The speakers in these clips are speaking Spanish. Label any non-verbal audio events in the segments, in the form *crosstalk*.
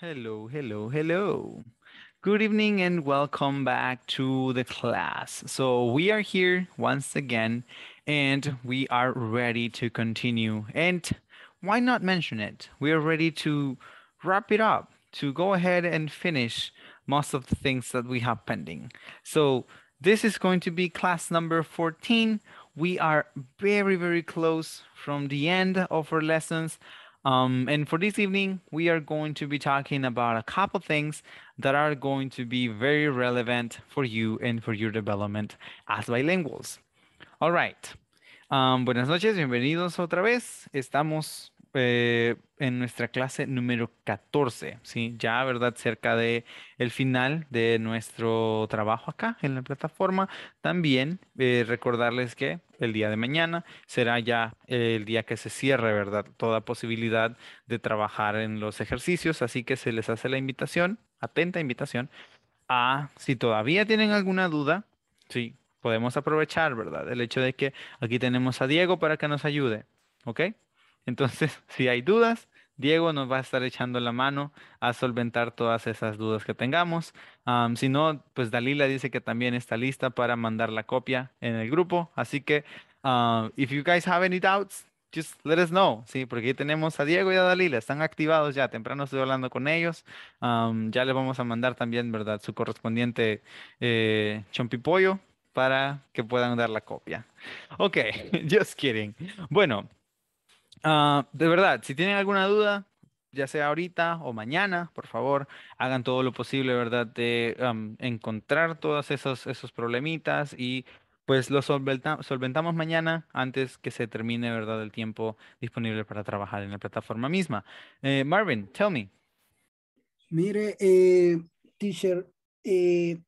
Hello, hello, hello. Good evening and welcome back to the class. So we are here once again and we are ready to continue. And why not mention it? We are ready to wrap it up, to go ahead and finish most of the things that we have pending. So this is going to be class number 14. We are very, very close from the end of our lessons. Um, and for this evening, we are going to be talking about a couple things that are going to be very relevant for you and for your development as bilinguals. All right. Um, buenas noches, bienvenidos otra vez. Estamos Eh, en nuestra clase número 14, ¿sí? ya, ¿verdad? Cerca de el final de nuestro trabajo acá en la plataforma. También eh, recordarles que el día de mañana será ya el día que se cierre, ¿verdad? Toda posibilidad de trabajar en los ejercicios, así que se les hace la invitación, atenta invitación, a si todavía tienen alguna duda, sí, podemos aprovechar, ¿verdad? El hecho de que aquí tenemos a Diego para que nos ayude, ¿ok? Entonces, *laughs* si hay dudas, Diego nos va a estar echando la mano a solventar todas esas dudas que tengamos. si no, pues Dalila dice que también está lista para mandar la copia en el grupo. Así que, ah, if you guys have any doubts, just let us know, sí, porque ahí tenemos a Diego y a Dalila, están activados ya, temprano estoy hablando con ellos, ya les vamos a mandar también, ¿verdad? Su correspondiente eh, chompipollo para que puedan dar la copia. Ok, *laughs* just kidding. Bueno, Ah, de verdad, si tienen alguna duda, ya sea ahorita o mañana, por favor, hagan todo lo posible, ¿verdad? De encontrar todos esos, esos problemitas y pues los solventamos mañana antes que se termine, ¿verdad? El tiempo disponible para trabajar en la plataforma misma. Eh, Marvin, tell me. Mire, eh, teacher, eh,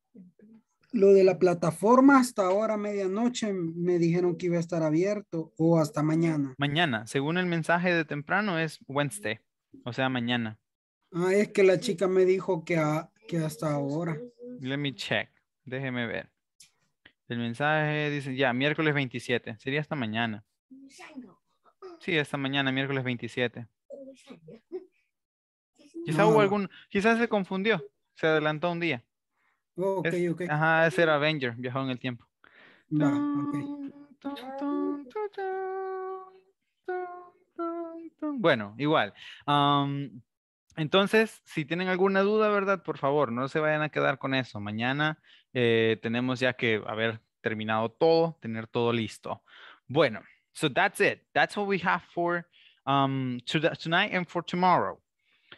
lo de la plataforma hasta ahora medianoche me dijeron que iba a estar abierto o hasta mañana. Mañana, según el mensaje de temprano es Wednesday, o sea, mañana. Ah, es que la chica me dijo que, que hasta ahora. Let me check, déjeme ver. El mensaje dice ya, miércoles 27, sería hasta mañana. Sí, hasta mañana, miércoles 27. *laughs* Quizás hubo algún, quizás se confundió, se adelantó un día ok, ok. Ajá, ese era Avenger, viajó en el tiempo. ok. Bueno, igual. entonces, si tienen alguna duda, ¿verdad? Por favor, no se vayan a quedar con eso. Mañana eh, tenemos ya que haber terminado todo, tener todo listo. Bueno, so that's it. That's what we have for um, tonight and for tomorrow.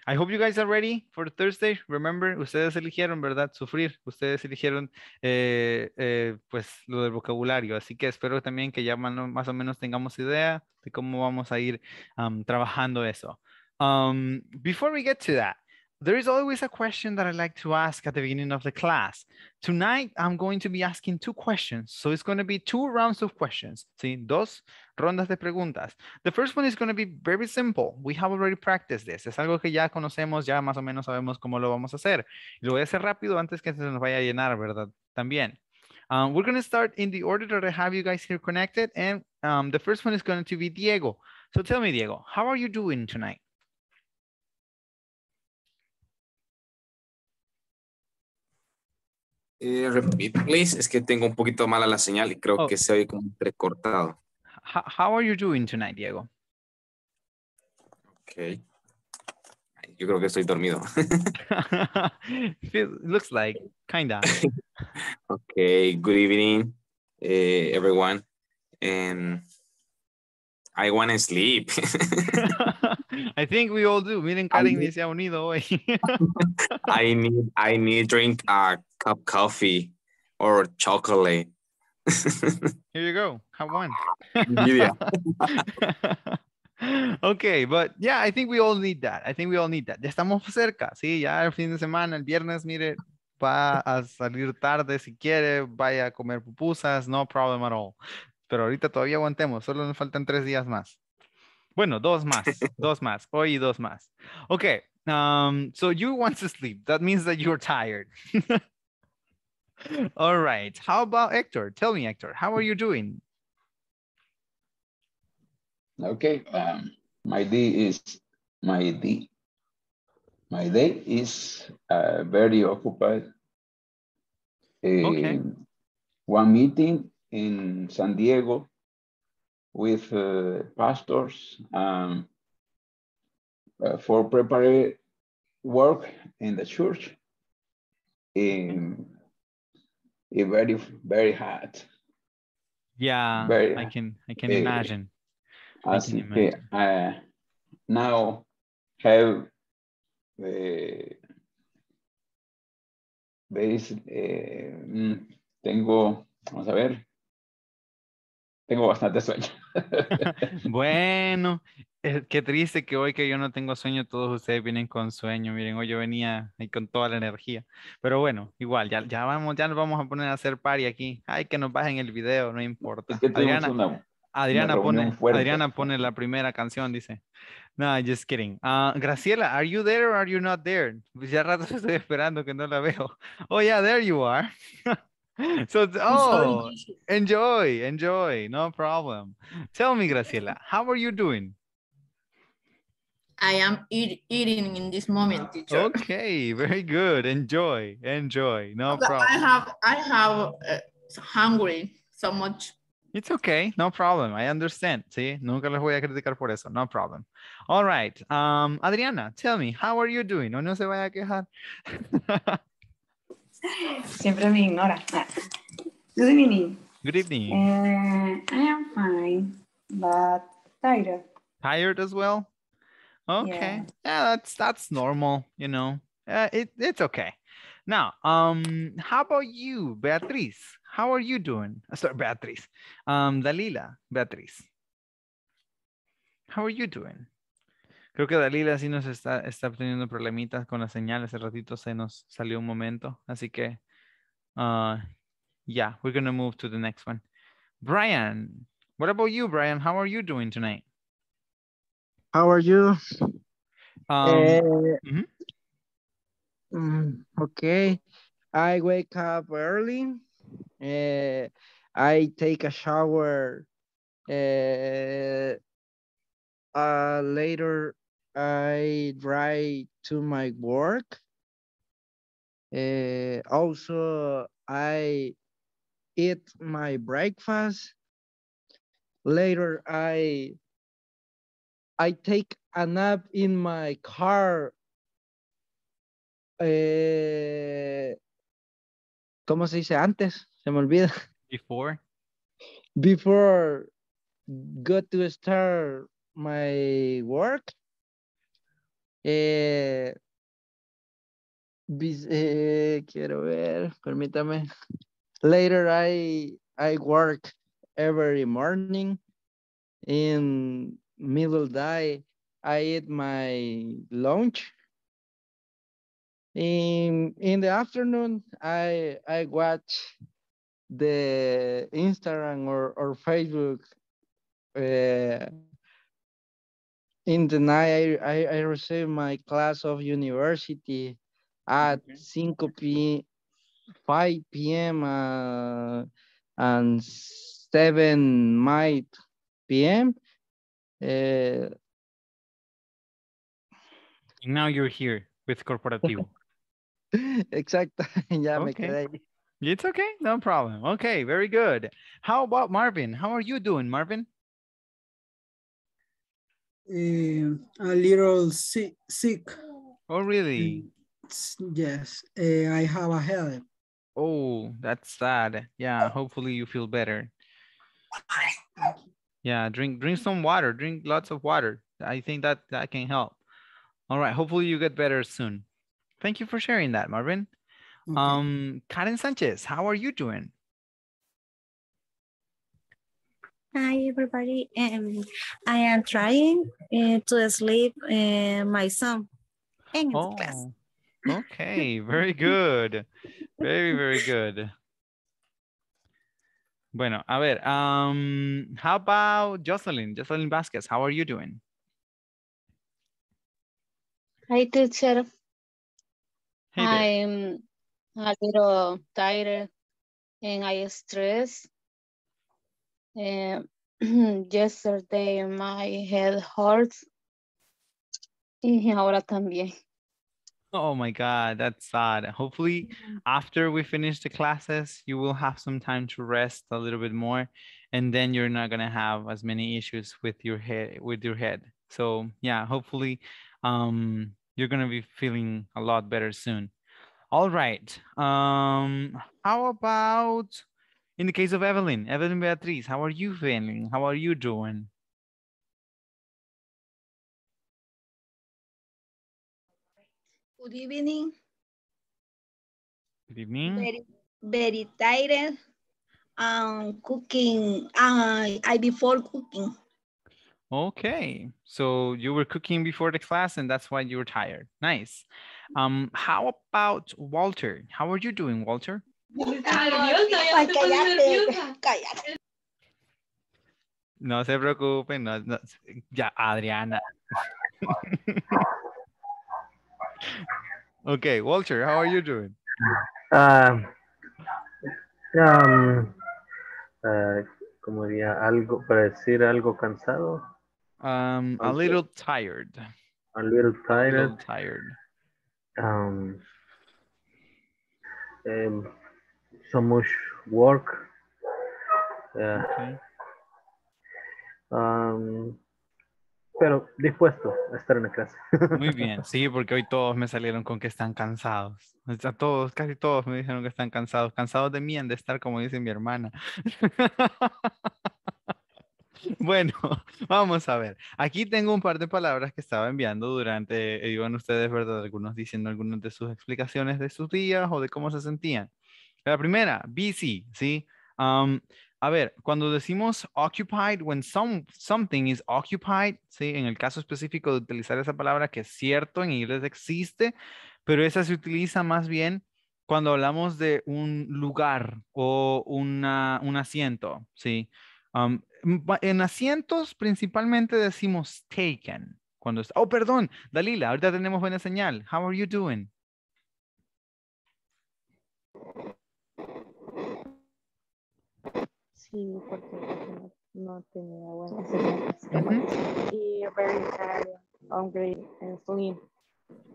I hope you guys are ready for Thursday. Remember, ustedes eligieron, ¿verdad? Sufrir. Ustedes eligieron, eh, eh, pues, lo del vocabulario. Así que espero también que ya más o menos tengamos idea de cómo vamos a ir trabajando eso. Um, before we get to that, there is always a question that I like to ask at the beginning of the class. Tonight, I'm going to be asking two questions. So it's going to be two rounds of questions. See, dos rondas de preguntas. The first one is going to be very simple. We have already practiced this. Es algo que ya conocemos, ya más o menos sabemos cómo lo vamos a hacer. lo voy a hacer rápido antes que se nos vaya a llenar, ¿verdad? También. Um, we're going to start in the order that I have you guys here connected. And um, the first one is going to be Diego. So tell me, Diego, how are you doing tonight? Eh, repeat, please. Es que tengo un poquito mala la señal y creo oh. que se oye como entrecortado. how are you doing tonight, Diego? Okay. Yo creo que estoy dormido. It *laughs* looks like, kind of. *laughs* okay, good evening, eh, everyone. And I want to sleep. *laughs* *laughs* I think we all do. Miren, Karen ni se ha unido hoy. *laughs* I need, I need drink a cup coffee or chocolate. *laughs* Here you go. Have one. yeah. okay, but yeah, I think we all need that. I think we all need that. Ya estamos cerca, sí, ya el fin de semana, el viernes, mire, va a salir tarde si quiere, vaya a comer pupusas, no problem at all. Pero ahorita todavía aguantemos, solo nos faltan tres días más. Bueno, dos más, *laughs* dos más, hoy dos más. Okay, um, so you want to sleep. That means that you're tired. *laughs* All right, how about Hector? Tell me, Hector, how are you doing? Okay, um, my day is, my day, my day is uh, very occupied. Uh, okay. Um, one meeting in San Diego with uh, pastors um, uh, for preparatory work in the church. In, a very very hot. Yeah, very, I can I can uh, imagine. I can imagine. Uh, now have uh, the. veis, eh, uh, mm, tengo, vamos a ver, Tengo bastante sueño. *laughs* bueno, eh, qué triste que hoy que yo no tengo sueño, todos ustedes vienen con sueño. Miren, hoy yo venía ahí con toda la energía. Pero bueno, igual, ya, ya vamos, ya nos vamos a poner a hacer party aquí. Ay, que nos bajen el video, no importa. Adriana, Adriana, pone, Adriana pone la primera canción, dice. No, just kidding. Ah, Graciela, are you there or are you not there? Pues ya rato *laughs* estoy esperando que no la veo. Oh, yeah, there you are. *laughs* *laughs* so oh enjoy enjoy no problem tell me graciela how are you doing i am eat, eating in this moment teacher. okay very good enjoy enjoy no problem i have i have uh, hungry so much it's okay no problem i understand see ¿sí? nunca les voy a criticar por eso no problem all right um adriana tell me how are you doing no no se vaya a quejar *laughs* Siempre me ignora. Good evening. Good evening. Uh, I am fine, but tired. Tired as well? Okay. Yeah, yeah that's that's normal, you know. Uh, it, it's okay. Now, um, how about you, Beatriz? How are you doing? Uh, sorry, Beatriz. Um, Dalila, Beatriz. How are you doing? Creo que Dalila sí nos está, está teniendo problemitas con las señales. Hace ratito se nos salió un momento. Así que, uh, ah, yeah, we're going to move to the next one. Brian, what about you, Brian? How are you doing tonight? How are you? Um, eh, mm, Okay. I wake up early. Eh, I take a shower uh, later I drive to my work. Uh, also, I eat my breakfast. Later, I I take a nap in my car. Eh, ¿Cómo se dice antes? Se me olvida. *laughs* Before. Before go to start my work. Eh, eh, quiero ver, permítame. Later I, I work every morning. In middle day, I eat my lunch. In, in the afternoon, I, I watch the Instagram or, or Facebook uh, in the night I, I, I received my class of university at okay. 5 p.m. 5 p.m. Uh, and 7 p.m. Uh, eh, now you're here with Corporativo. *laughs* Exacto. *laughs* yeah, okay. It's okay, no problem. Okay, very good. How about Marvin? How are you doing, Marvin? uh, a little sick, sick. Oh, really? Mm, yes, uh, I have a headache. Oh, that's sad. Yeah, hopefully you feel better. Yeah, drink drink some water. Drink lots of water. I think that that can help. All right, hopefully you get better soon. Thank you for sharing that, Marvin. Okay. Um, Karen Sanchez, how are you doing? Hi, everybody. Um, I am trying uh, to sleep uh, my son in oh, class. Okay, very *laughs* good. very, very good. Bueno, a ver, um, how about Jocelyn, Jocelyn Vasquez, how are you doing? Hi, teacher. Hey I'm a little tired and I stress Eh, *clears throat* yesterday my head hurts. Y ahora también. Oh my God, that's sad. Hopefully, after we finish the classes, you will have some time to rest a little bit more, and then you're not gonna have as many issues with your head. With your head. So yeah, hopefully, um, you're gonna be feeling a lot better soon. All right. Um, how about in the case of Evelyn, Evelyn Beatriz, how are you feeling? How are you doing? Good evening. Good evening. Very, very tired. Um, cooking. Uh, I before cooking. Okay, so you were cooking before the class and that's why you were tired. Nice. Mm-hmm. Um, how about Walter? How are you doing, Walter? No se preocupen, no, ya, Adriana. *laughs* okay, Walter, how are you doing? Ah, um, um, ¿Cómo diría? Algo, para decir algo cansado. Um, a little tired. A little tired. A little tired. Um, em, so much work. Eh, um, pero dispuesto a estar en la clase. *laughs* Muy bien, sí, porque hoy todos me salieron con que están cansados. todos, casi todos me dijeron que están cansados. Cansados de mí, de estar como dice mi hermana. *laughs* Bueno, vamos a ver. Aquí tengo un par de palabras que estaba enviando durante, eh, iban ustedes, ¿verdad? Algunos diciendo algunas de sus explicaciones de sus días o de cómo se sentían. La primera, busy, ¿sí? Um, a ver, cuando decimos occupied, when some, something is occupied, ¿sí? En el caso específico de utilizar esa palabra que es cierto, en inglés existe, pero esa se utiliza más bien cuando hablamos de un lugar o un asiento, ¿sí? Um, en asientos principalmente decimos taken. Cuando está, oh, perdón, Dalila, ahorita tenemos buena señal. How are you doing? Sí, porque no, tenía buenas señales. Y very tired, hungry and sleepy.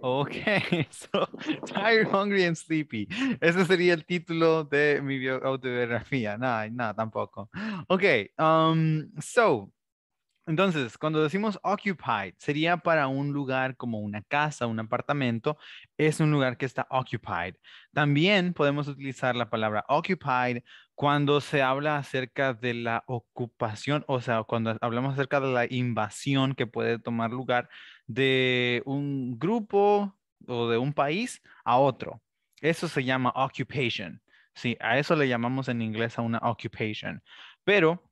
Ok, *laughs* so tired, hungry and sleepy. Ese sería el título de mi autobiografía. No, no, tampoco. Ok, um, so, entonces, cuando decimos occupied, sería para un lugar como una casa, un apartamento, es un lugar que está occupied. También podemos utilizar la palabra occupied cuando se habla acerca de la ocupación, o sea, cuando hablamos acerca de la invasión que puede tomar lugar de un grupo o de un país a otro, eso se llama occupation. Sí, a eso le llamamos en inglés a una occupation. Pero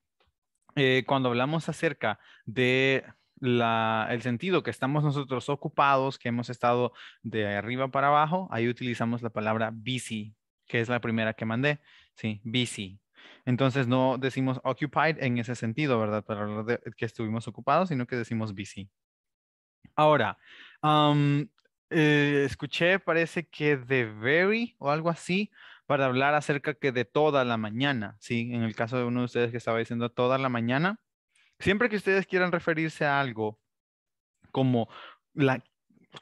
eh, cuando hablamos acerca de el sentido que estamos nosotros ocupados, que hemos estado de arriba para abajo, ahí utilizamos la palabra busy, que es la primera que mandé, ¿sí? Busy. Entonces no decimos occupied en ese sentido, ¿verdad? Para hablar de que estuvimos ocupados, sino que decimos busy. Ahora, eh, escuché, parece que de very o algo así, para hablar acerca que de toda la mañana, ¿sí? En el caso de uno de ustedes que estaba diciendo toda la mañana, siempre que ustedes quieran referirse a algo como la,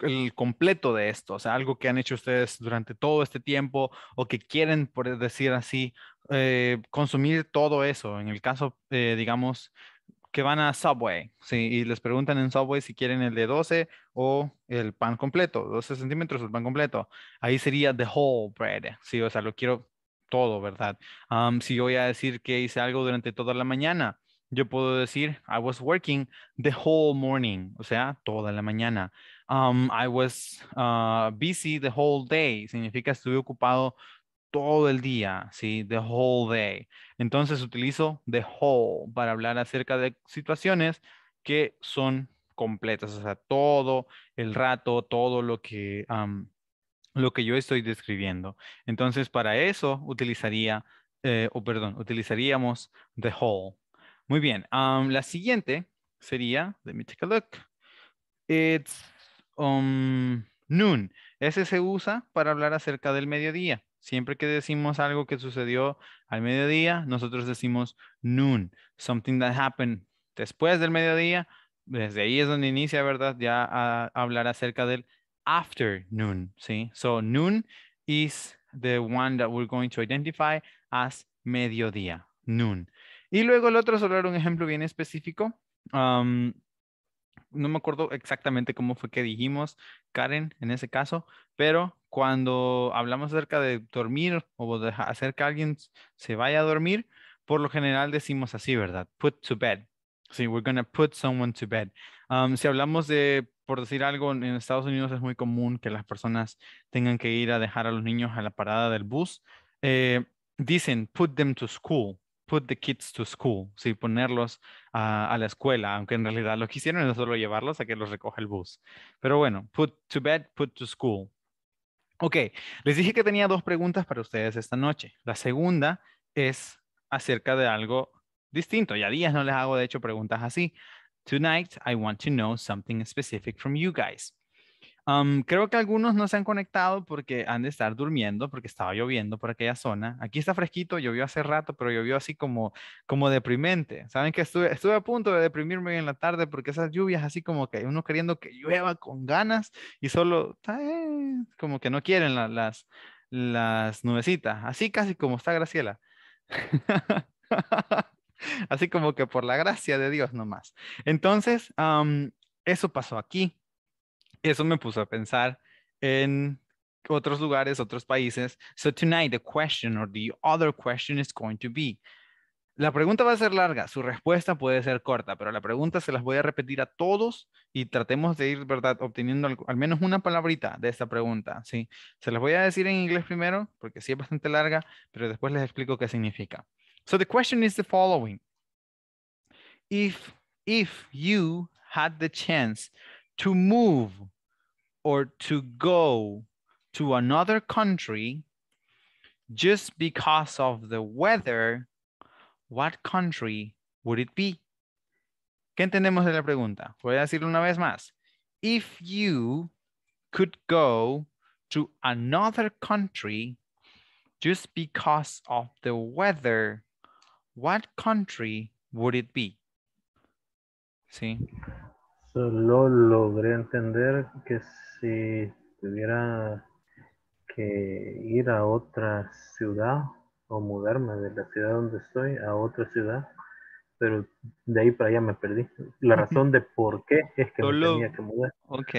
el completo de esto, o sea, algo que han hecho ustedes durante todo este tiempo o que quieren, por decir así, eh, consumir todo eso. En el caso, eh, digamos, que van a Subway sí, y les preguntan en Subway si quieren el de 12 o el pan completo, 12 centímetros el pan completo. Ahí sería the whole bread, sí, o sea, lo quiero todo, ¿verdad? Si si voy a decir que hice algo durante toda la mañana, yo puedo decir I was working the whole morning, o sea, toda la mañana. Um, I was uh, busy the whole day. Significa estuve ocupado todo el día, ¿sí? The whole day. Entonces utilizo the whole para hablar acerca de situaciones que son completas, o sea, todo el rato, todo lo que, um, lo que yo estoy describiendo. Entonces, para eso utilizaría, eh, o perdón, utilizaríamos the whole. Muy bien, um, la siguiente sería, let me take a look, it's Um, noon. Ese se usa para hablar acerca del mediodía. Siempre que decimos algo que sucedió al mediodía, nosotros decimos noon. Something that happened después del mediodía. Desde ahí es donde inicia, ¿verdad? Ya a hablar acerca del afternoon, ¿sí? So noon is the one that we're going to identify as mediodía, noon. Y luego el otro solo hablar un ejemplo bien específico. Um, no me acuerdo exactamente cómo fue que dijimos, Karen, en ese caso, pero cuando hablamos acerca de dormir o de hacer que alguien se vaya a dormir, por lo general decimos así, ¿verdad? Put to bed. Sí, we're to put someone to bed. Um, si hablamos de, por decir algo, en Estados Unidos es muy común que las personas tengan que ir a dejar a los niños a la parada del bus. Eh, dicen, put them to school put the kids to school, sí, ponerlos a, la escuela, aunque en realidad lo que hicieron es solo llevarlos a que los recoja el bus. Pero bueno, put to bed, put to school. Ok, les dije que tenía dos preguntas para ustedes esta noche. La segunda es acerca de algo distinto. Ya días no les hago, de hecho, preguntas así. Tonight, I want to know something specific from you guys creo que algunos no se han conectado porque han de estar durmiendo, porque estaba lloviendo por aquella zona. Aquí está fresquito, llovió hace rato, pero llovió así como, como deprimente. Saben que estuve, estuve a punto de deprimirme en la tarde porque esas lluvias así como que uno queriendo que llueva con ganas y solo eh, como que no quieren las, las nubecitas. Así casi como está Graciela. *laughs* así como que por la gracia de Dios nomás. Entonces, eso pasó aquí eso me puso a pensar en otros lugares, otros países. So tonight the question or the other question is going to be. La pregunta va a ser larga, su respuesta puede ser corta, pero la pregunta se las voy a repetir a todos y tratemos de ir, ¿verdad?, obteniendo al, menos una palabrita de esta pregunta, ¿sí? Se las voy a decir en inglés primero, porque sí es bastante larga, pero después les explico qué significa. So the question is the following. If, if you had the chance to move or to go to another country just because of the weather, what country would it be? ¿Qué entendemos de la pregunta? Voy a decirlo una vez más. If you could go to another country just because of the weather, what country would it be? See? ¿Sí? solo logré entender que si tuviera que ir a otra ciudad o mudarme de la ciudad donde estoy a otra ciudad, pero de ahí para allá me perdí. La razón de por qué es que tenía que mudar. Ok.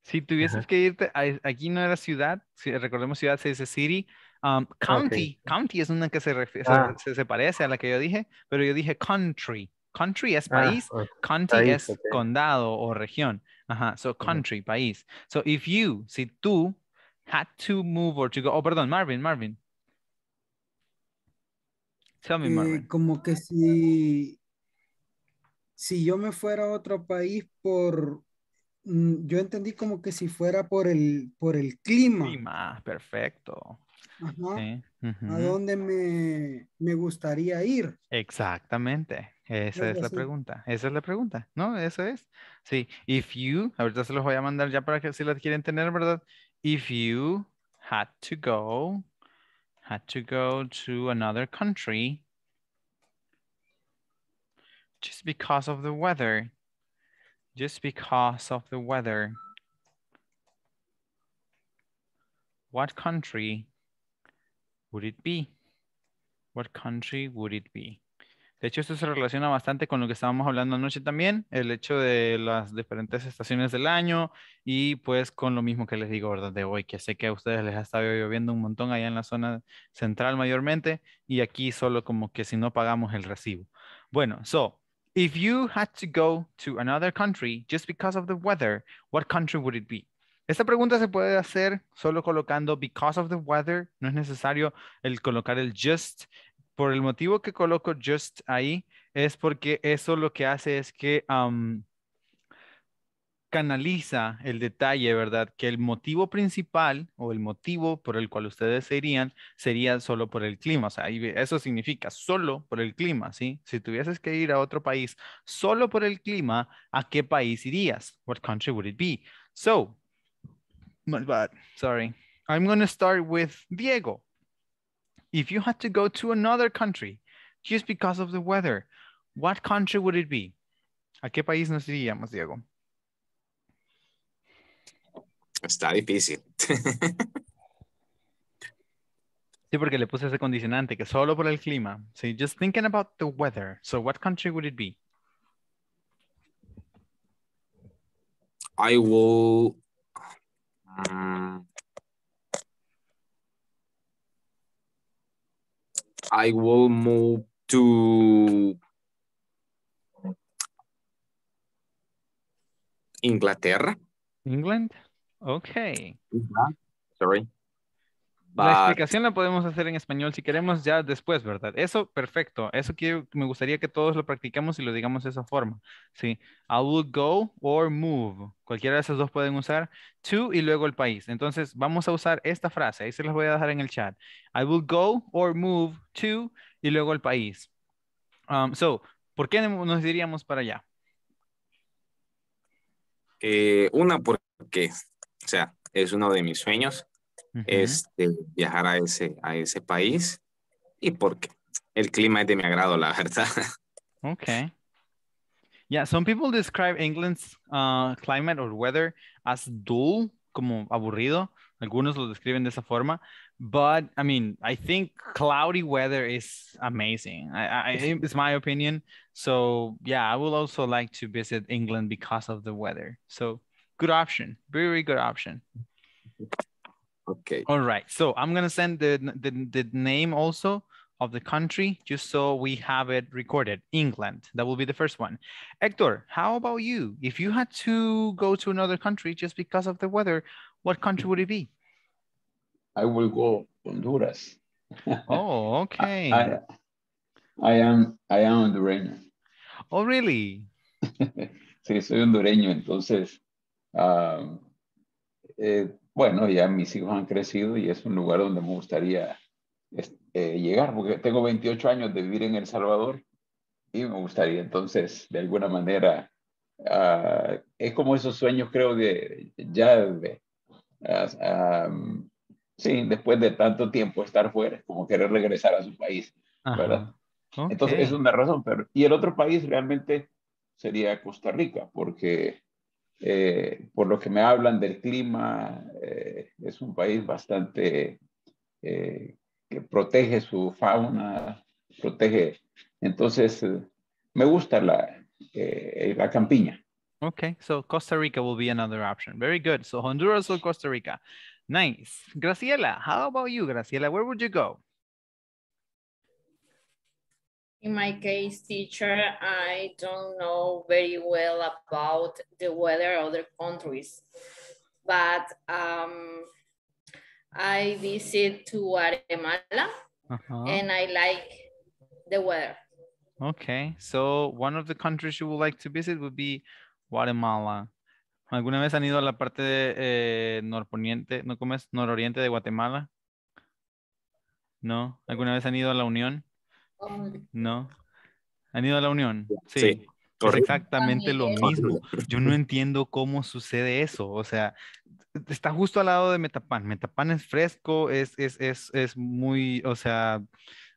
Si tuvieses que irte, aquí no era ciudad, si recordemos ciudad se dice city, um, county, county es una que ah. se, se parece a la que yo dije, pero yo dije country. Country es ah, país, county es condado o región. Ajá, so country, país. So if you, si tú had to move or to go, oh, perdón, Marvin, Marvin. Tell me, eh, Marvin. Como que si, si yo me fuera a otro país por, mm, yo entendí como que si fuera por el, por el clima. Clima, perfecto. Ajá. ¿A dónde me gustaría ir? Exactamente. Esa es la sí. pregunta, esa es la pregunta, ¿no? Esa es. Sí, if you, ahorita se los voy a mandar ya para que si la quieren tener, ¿verdad? If you had to go, had to go to another country just because of the weather, just because of the weather, what country would it be? What country would it be? De hecho, esto se relaciona bastante con lo que estábamos hablando anoche también, el hecho de las diferentes estaciones del año y pues con lo mismo que les digo, De hoy, que sé que a ustedes les ha estado lloviendo un montón allá en la zona central mayormente y aquí solo como que si no pagamos el recibo. Bueno, so, if you had to go to another country just because of the weather, what country would it be? Esta pregunta se puede hacer solo colocando because of the weather. No es necesario el colocar el just por el motivo que coloco just ahí, es porque eso lo que hace es que canaliza el detalle, ¿verdad? Que el motivo principal o el motivo por el cual ustedes se irían sería solo por el clima. O sea, eso significa solo por el clima, ¿sí? Si tuvieses que ir a otro país solo por el clima, ¿a qué país irías? What country would it be? So, bad, sorry. I'm going to start with Diego. If you had to go to another country just because of the weather, what country would it be? ¿A qué país nos iríamos, Diego? Está difícil. *laughs* sí, porque le puse ese condicionante que solo por el clima. So just thinking about the weather. So what country would it be? I will. Um, I will move to Inglaterra. England? Okay. Uh -huh. Sorry. La explicación la podemos hacer en español si queremos ya después, ¿verdad? Eso, perfecto. Eso que me gustaría que todos lo practiquemos y lo digamos de esa forma. Sí, I will go or move. Cualquiera de esas dos pueden usar to y luego el país. Entonces, vamos a usar esta frase. Ahí se las voy a dejar en el chat. I will go or move to y luego el país. Um, so, ¿por qué nos diríamos para allá? Eh, una, porque, o sea, es uno de mis sueños -huh. este, viajar a ese, a ese país y porque el clima es de mi agrado, la verdad. *laughs* Okay. Yeah, some people describe England's uh, climate or weather as dull, como aburrido. Algunos lo describen de esa forma. But I mean, I think cloudy weather is amazing. I, I, it's my opinion. So yeah, I would also like to visit England because of the weather. So good option, very, very good option. Okay. All right. So I'm gonna send the, the the name also of the country just so we have it recorded. England. That will be the first one. Hector, how about you? If you had to go to another country just because of the weather, what country would it be? I will go Honduras. oh, *laughs* okay. I, I, am I am hondureño. Oh, really? *laughs* sí, soy hondureño, entonces um, eh, bueno, ya mis hijos han crecido y es un lugar donde me gustaría este, llegar, porque tengo 28 años de vivir en El Salvador y me gustaría entonces, de alguna manera, ah, es como esos sueños, creo que ya, sí, después de tanto tiempo estar fuera, como querer regresar a su país, ¿verdad? Entonces, es una razón, pero, y el otro país realmente sería Costa Rica, porque eh, por lo que me hablan del clima, eh, es un país bastante eh, que protege su fauna, protege. Entonces, me gusta la, la campiña. Okay, so Costa Rica will be another option. Very good. So Honduras or Costa Rica. Nice. Graciela, how about you, Graciela? Where would you go? In my case, teacher, I don't know very well about the weather other countries, but um, I visit to Guatemala uh -huh. and I like the weather. Okay, so one of the countries you would like to visit would be Guatemala. ¿Alguna vez han ido a la parte de, eh, norponiente, no comes nororiente de Guatemala? ¿No? ¿Alguna vez han ido a la Unión? No. Han ido a la Unión. Sí. exactamente lo mismo. Yo no entiendo cómo sucede eso. O sea, está justo al lado de Metapan. Metapan es fresco, es, es, es, muy, o sea,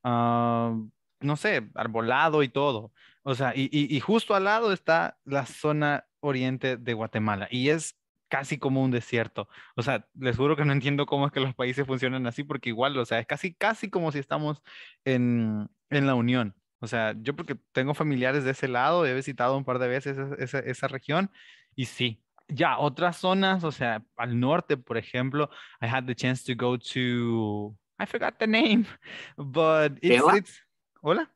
ah, no sé, arbolado y todo. O sea, y, justo al lado está la zona oriente de Guatemala. Y es casi como un desierto. O sea, les juro que no entiendo cómo es que los países funcionan así, porque igual, o sea, es casi, casi como si estamos en, en la Unión. O sea, yo porque tengo familiares de ese lado, he visitado un par de veces esa, esa, región y sí. Ya, otras zonas, o sea, al norte, por ejemplo, I had the chance to go to, I forgot the name, *laughs* but it's, it's hola?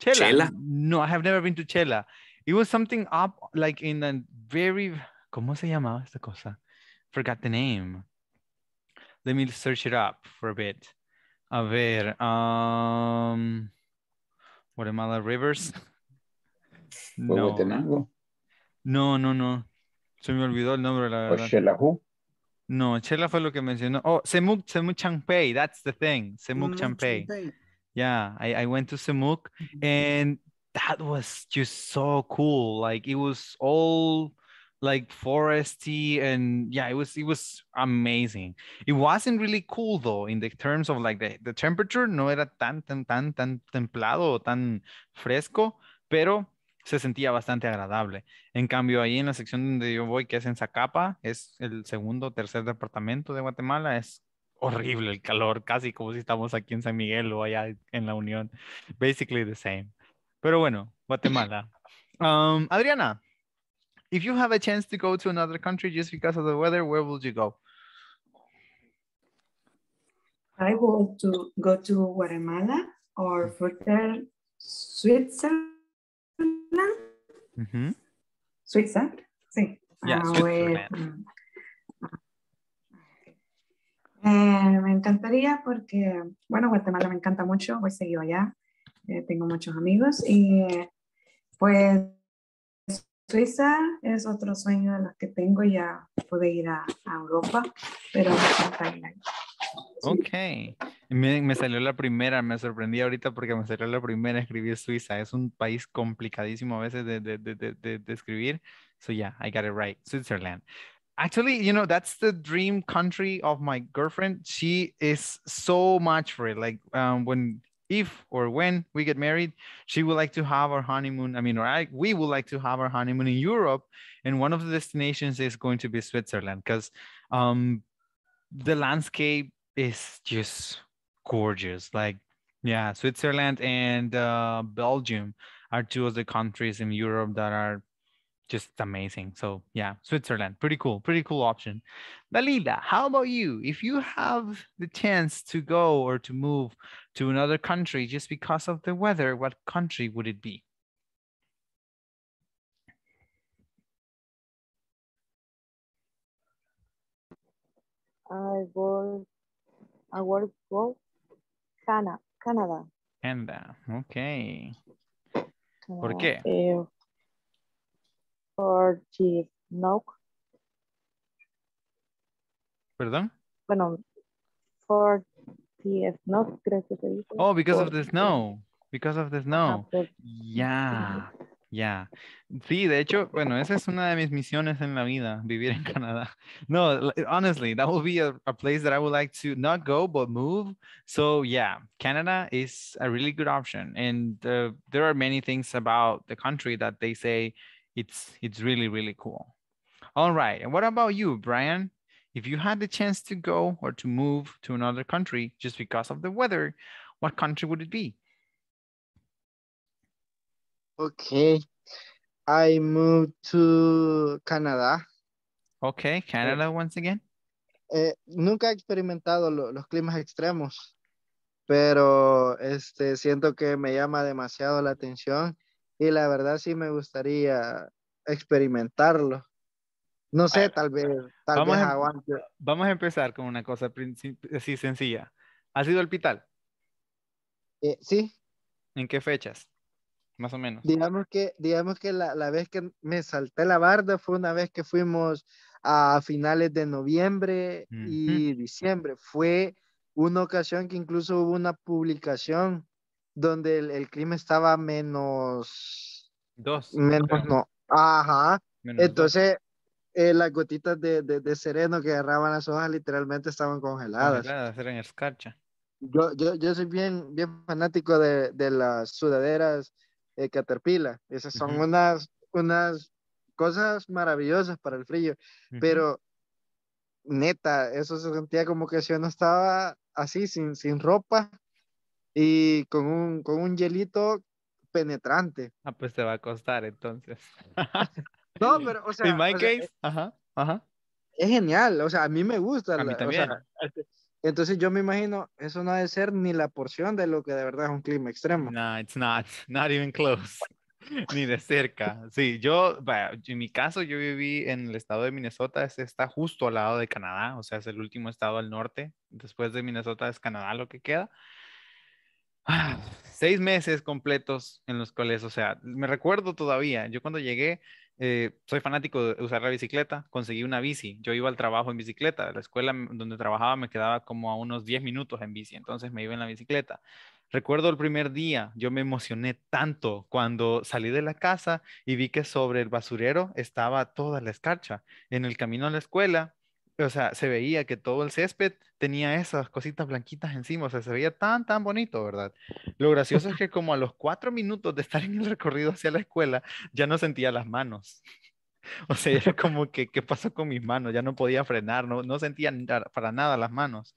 Chela. Chela. No, I have never been to Chela. It was something up like in a very, ¿cómo se llamaba esta cosa? Forgot the name. Let me search it up for a bit. A ver, um, Guatemala rivers. *laughs* No. no, no, no. Se me olvidó el nombre, la verdad. Shelahu. No, Chela fue lo que mencionó. Oh, Semuk, Semuk Champay, that's the thing. Semuk Champay. Yeah, I, I went to Semuk mm-hmm. and that was just so cool. Like it was all like foresty and yeah it was amazing it wasn't really cool though in the terms of like the, temperature no era tan tan tan tan templado o tan fresco pero se sentía bastante agradable en cambio ahí en la sección donde yo voy que es en Zacapa es el segundo tercer departamento de Guatemala es horrible el calor casi como si estamos aquí en San Miguel o allá en la Unión basically the same pero bueno Guatemala *laughs* um, Adriana If you have a chance to go to another country just because of the weather, where would you go? I would to go to Guatemala or mm-hmm. further Switzerland. Mm-hmm. Switzerland, sí. Yeah, ah, Switzerland. eh, me encantaría porque, bueno, Guatemala me encanta mucho, voy seguido allá, eh, tengo muchos amigos y pues Suiza es otro sueño de los que tengo ya pude ir a, Europa, pero a Suiza. Ok, me, salió la primera, me sorprendí ahorita porque me salió la primera, escribir Suiza, es un país complicadísimo a veces de, de, escribir, so yeah, I got it right, Switzerland. Actually, you know, that's the dream country of my girlfriend. She is so much for it. Like um, when if or when we get married, she would like to have our honeymoon. I mean, or I, we would like to have our honeymoon in Europe. And one of the destinations is going to be Switzerland because um, the landscape is just gorgeous. Like, yeah, Switzerland and uh, Belgium are two of the countries in Europe that are just amazing. So, yeah, Switzerland, pretty cool, pretty cool option. Dalila, how about you? If you have the chance to go or to move, to another country just because of the weather, what country would it be? I would, I would go Canada. Canada. okay. ¿Por qué? Uh, eh, snow. ¿Perdón? Bueno, for Oh, because of the snow. Because of the ah, snow. Yeah. Yeah. Sí, de hecho, bueno, esa es una de mis misiones en la vida, vivir en Canadá. No, honestly, that will be a, a, place that I would like to not go, but move. So, yeah, Canada is a really good option. And uh, there are many things about the country that they say it's, it's really, really cool. All right. And what about you, Brian? If you had the chance to go or to move to another country just because of the weather, what country would it be? Okay, I moved to Canadá. Okay, Canada uh, once again. Eh, nunca he experimentado lo, los climas extremos, pero este, siento que me llama demasiado la atención y la verdad sí me gustaría experimentarlo. No sé, tal vez, vamos A, em- vamos a empezar con una cosa así sencilla. ¿Has sido al hospital? Eh, sí. ¿En qué fechas? Más o menos. Digamos que, digamos que la, vez que me salté la barda fue una vez que fuimos a finales de noviembre y diciembre. Fue una ocasión que incluso hubo una publicación donde el, clima estaba menos... Dos. Menos, no. Ajá. Entonces... Eh, las gotitas de, de, de, sereno que agarraban las hojas literalmente estaban congeladas. Congeladas, eran escarcha. Yo, yo, yo soy bien, bien fanático de, de las sudaderas eh, Caterpillar. Esas son unas, unas cosas maravillosas para el frío. Pero neta, eso se sentía como que si uno estaba así, sin, sin ropa y con un, con un hielito penetrante. Ah, pues te va a costar entonces. *laughs* No, pero, o sea. En mi caso ajá, ajá. Es genial, o sea, a mí me gusta. A mí también. Este, entonces yo me imagino, eso no debe ser ni la porción de lo que de verdad es un clima extremo. No, it's not, not even close, *laughs* ni de cerca. Sí, yo, en mi caso, yo viví en el estado de Minnesota, está justo al lado de Canadá, o sea, es el último estado al norte, después de Minnesota es Canadá lo que queda. Ah, seis meses completos en los cuales, o sea, me recuerdo todavía, yo cuando llegué, eh, soy fanático de usar la bicicleta, conseguí una bici, yo iba al trabajo en bicicleta, la escuela donde trabajaba me quedaba como a unos 10 minutos en bici, entonces me iba en la bicicleta. Recuerdo el primer día, yo me emocioné tanto cuando salí de la casa y vi que sobre el basurero estaba toda la escarcha. En el camino a la escuela o sea, se veía que todo el césped tenía esas cositas blanquitas encima, o sea, se veía tan, tan bonito, ¿verdad? Lo gracioso es que como a los cuatro minutos de estar en el recorrido hacia la escuela, ya no sentía las manos. *laughs* O sea, era como que, ¿qué pasó con mis manos? Ya no podía frenar, no, no sentía para nada las manos.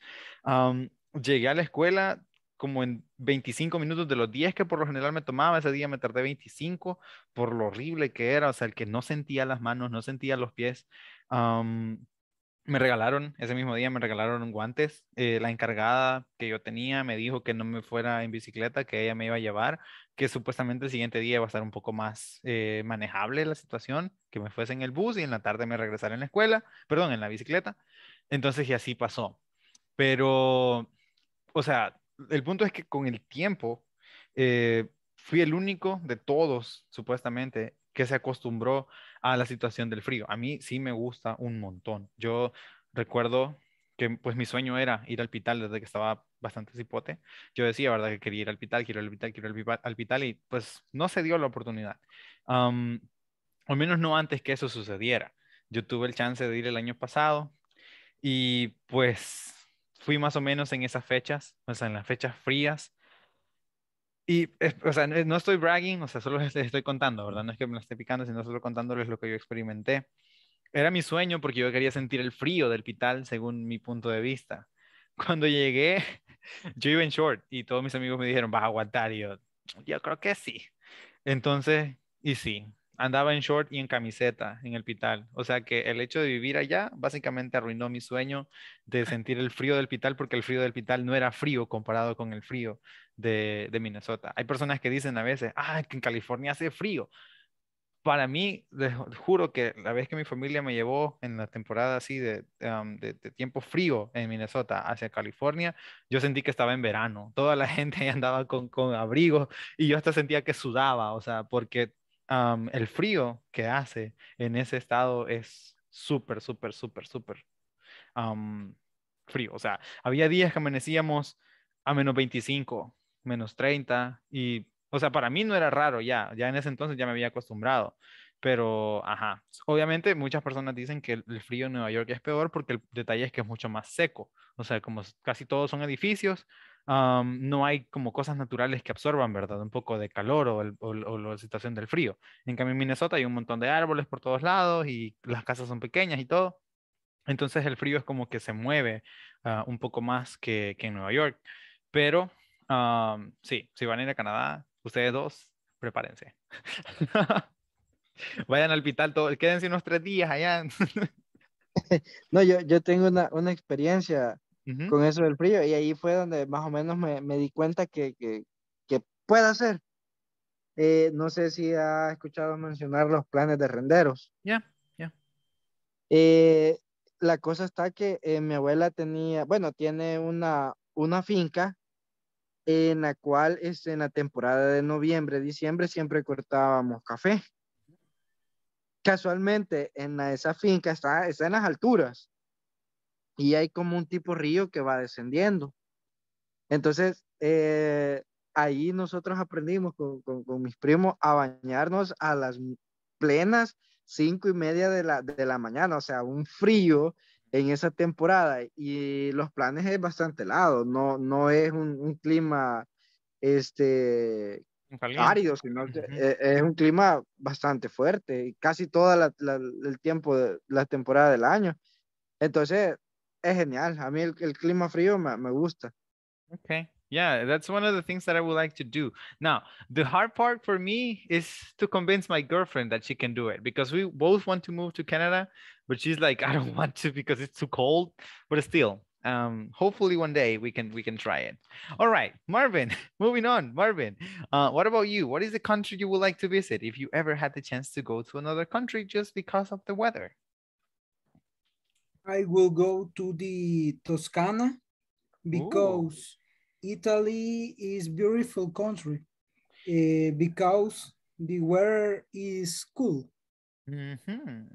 llegué a la escuela como en 25 minutos de los 10 que por lo general me tomaba, ese día me tardé 25 por lo horrible que era, o sea, el que no sentía las manos, no sentía los pies me regalaron, ese mismo día me regalaron guantes. Eh, la encargada que yo tenía me dijo que no me fuera en bicicleta, que ella me iba a llevar, que supuestamente el siguiente día iba a estar un poco más eh, manejable la situación, que me fuese en el bus y en la tarde me regresara en la escuela, perdón, en la bicicleta. Entonces, y así pasó. Pero, o sea, el punto es que con el tiempo eh, fui el único de todos, supuestamente, que se acostumbró a la situación del frío. A mí sí me gusta un montón. Yo recuerdo que pues mi sueño era ir al pital desde que estaba bastante cipote. Yo decía, ¿verdad? Que quería ir al pital, quiero ir al pital, quiero ir al pital y pues no se dio la oportunidad. Al menos no antes que eso sucediera. Yo tuve el chance de ir el año pasado y pues fui más o menos en esas fechas, o sea, en las fechas frías y, o sea, no estoy bragging, o sea, solo *laughs* les estoy contando, ¿verdad? No es que me lo esté picando, sino solo contándoles lo que yo experimenté. Era mi sueño porque yo quería sentir el frío del pital, según mi punto de vista. *laughs* Cuando llegué, *laughs* yo iba en short y todos mis amigos me dijeron, va a aguantar? yo, yo creo que sí. Entonces, y sí, andaba en short y en camiseta en el pital. O sea que el hecho de vivir allá básicamente arruinó mi sueño de ah. sentir el frío del pital porque el frío del pital no era frío comparado con el frío de, de Minnesota. Hay personas que dicen a veces, ah, que en California hace frío. Para mí, juro que la vez que mi familia me llevó en la temporada así de, tiempo frío en Minnesota hacia California, yo sentí que estaba en verano. Toda la *laughs* gente andaba con, con abrigos y yo hasta sentía que sudaba, o sea, porque el frío que hace en ese estado es súper, súper, súper, súper frío. O sea, había días que amanecíamos a menos 25, menos 30 y, o sea, para mí no era raro ya, ya en ese entonces ya me había acostumbrado. Pero, ajá, obviamente muchas personas dicen que el frío en Nueva York es peor porque el detalle es que es mucho más seco. O sea, como casi todos son edificios, no hay como cosas naturales que absorban, ¿verdad? Un poco de calor o, la situación del frío. En cambio, en Minnesota hay un montón de árboles por todos lados y las casas son pequeñas y todo. Entonces el frío es como que se mueve ah, un poco más que, en Nueva York. Pero sí, si van a ir a Canadá, ustedes dos, prepárense. *laughs* Vayan al hospital, quédense unos tres días allá. *laughs* no, yo, yo tengo una, una experiencia con eso del frío. Y ahí fue donde más o menos me, di cuenta que, que, que puede hacer. Eh, no sé si ha escuchado mencionar los planes de renderos. Ya, ya. Eh, la cosa está que eh, mi abuela tenía, bueno, tiene una, una finca en la cual es este, en la temporada de noviembre, diciembre siempre cortábamos café. Casualmente en esa finca está, está en las alturas y hay como un tipo río que va descendiendo. Entonces, eh, ahí nosotros aprendimos con, mis primos a bañarnos a las plenas cinco y media de la, mañana, o sea, un frío en esa temporada y los planes es bastante helado, no, no es un, clima este, árido, e, es un clima bastante fuerte, casi todo el tiempo, de, la temporada del año. Entonces, es genial. A mí el, el clima frío me, me gusta. Okay. Yeah, that's one of the things that I would like to do. Now, the hard part for me is to convince my girlfriend that she can do it because we both want to move to Canada, but she's like, I don't *laughs* want to because it's too cold. But still, um, hopefully one day we can we can try it. All right, Marvin. *laughs* Moving on, Marvin. Uh, what about you? What is the country you would like to visit if you ever had the chance to go to another country just because of the weather? I will go to the Toscana because Ooh. Italy is beautiful country uh, because the weather is cool. Mm -hmm.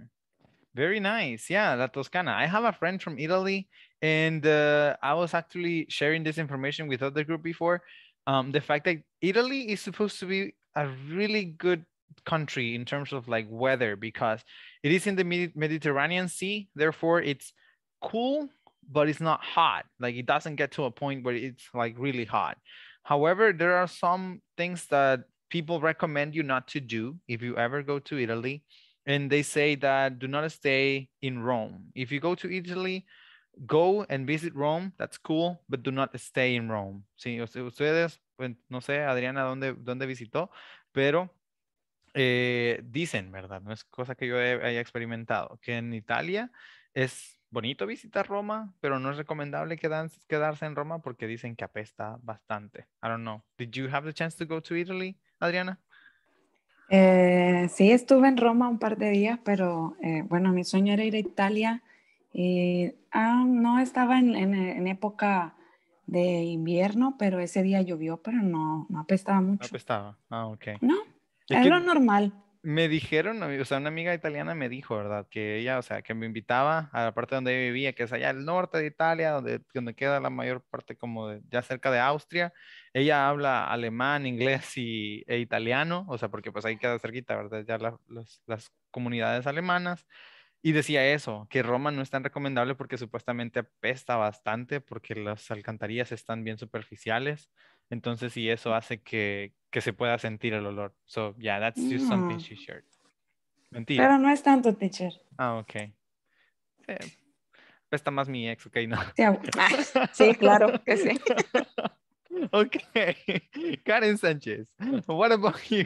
Very nice. Yeah, La Toscana. I have a friend from Italy, and uh, I was actually sharing this information with other group before. Um, the fact that Italy is supposed to be a really good country in terms of like weather because it is in the Mediterranean Sea. Therefore, it's cool, but it's not hot. Like it doesn't get to a point where it's like really hot. However, there are some things that people recommend you not to do if you ever go to Italy. And they say that do not stay in Rome. If you go to Italy, go and visit Rome. That's cool, but do not stay in Rome. Si ustedes, no sé, Adriana, dónde, dónde visitó, pero Eh, dicen, ¿verdad? No es cosa que yo haya experimentado, que en Italia es bonito visitar Roma, pero no es recomendable quedarse, quedarse en Roma porque dicen que apesta bastante. I don't know. Did you have the chance to go to Italy, Adriana? Eh, sí, estuve en Roma un par de días, pero eh, bueno, mi sueño era ir a Italia y ah, no estaba en, época de invierno, pero ese día llovió, pero no, no apestaba mucho. No apestaba, ah, ok. No, es, normal. Me dijeron, o sea, una amiga italiana me dijo, ¿verdad? Que ella, o sea, que me invitaba a la parte donde vivía, que es allá al norte de Italia, donde, donde queda la mayor parte como ya cerca de Austria. Ella habla alemán, *laughs* inglés y, e italiano, o sea, porque pues ahí queda cerquita, ¿verdad? Ya las comunidades alemanas. Y decía eso, que Roma no es tan recomendable porque supuestamente apesta bastante, porque las alcantarillas están bien superficiales. Entonces, y eso mm. hace que, que se pueda sentir el olor. So, yeah, that's just something mm. she shared. Mentira. Pero no es tanto, teacher. Ah, ok. Sí. Está más mi ex, ok, no. Sí, ah, *laughs* claro que sí. Ok. *laughs* Karen Sánchez, what about you?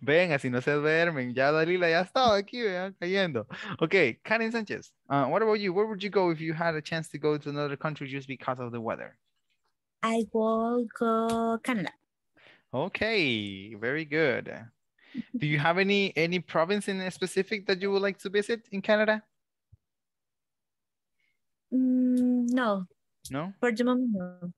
Ven, así no se duermen. Ya Dalila ya estaba aquí, vean, cayendo. Ok, Karen Sánchez, uh, what about you? Where would you go if you had a chance to go to another country just because of the weather? I will go Canada. Okay, very good. Do you have any any province in specific that you would like to visit in Canada? Mm, no. No. For the moment,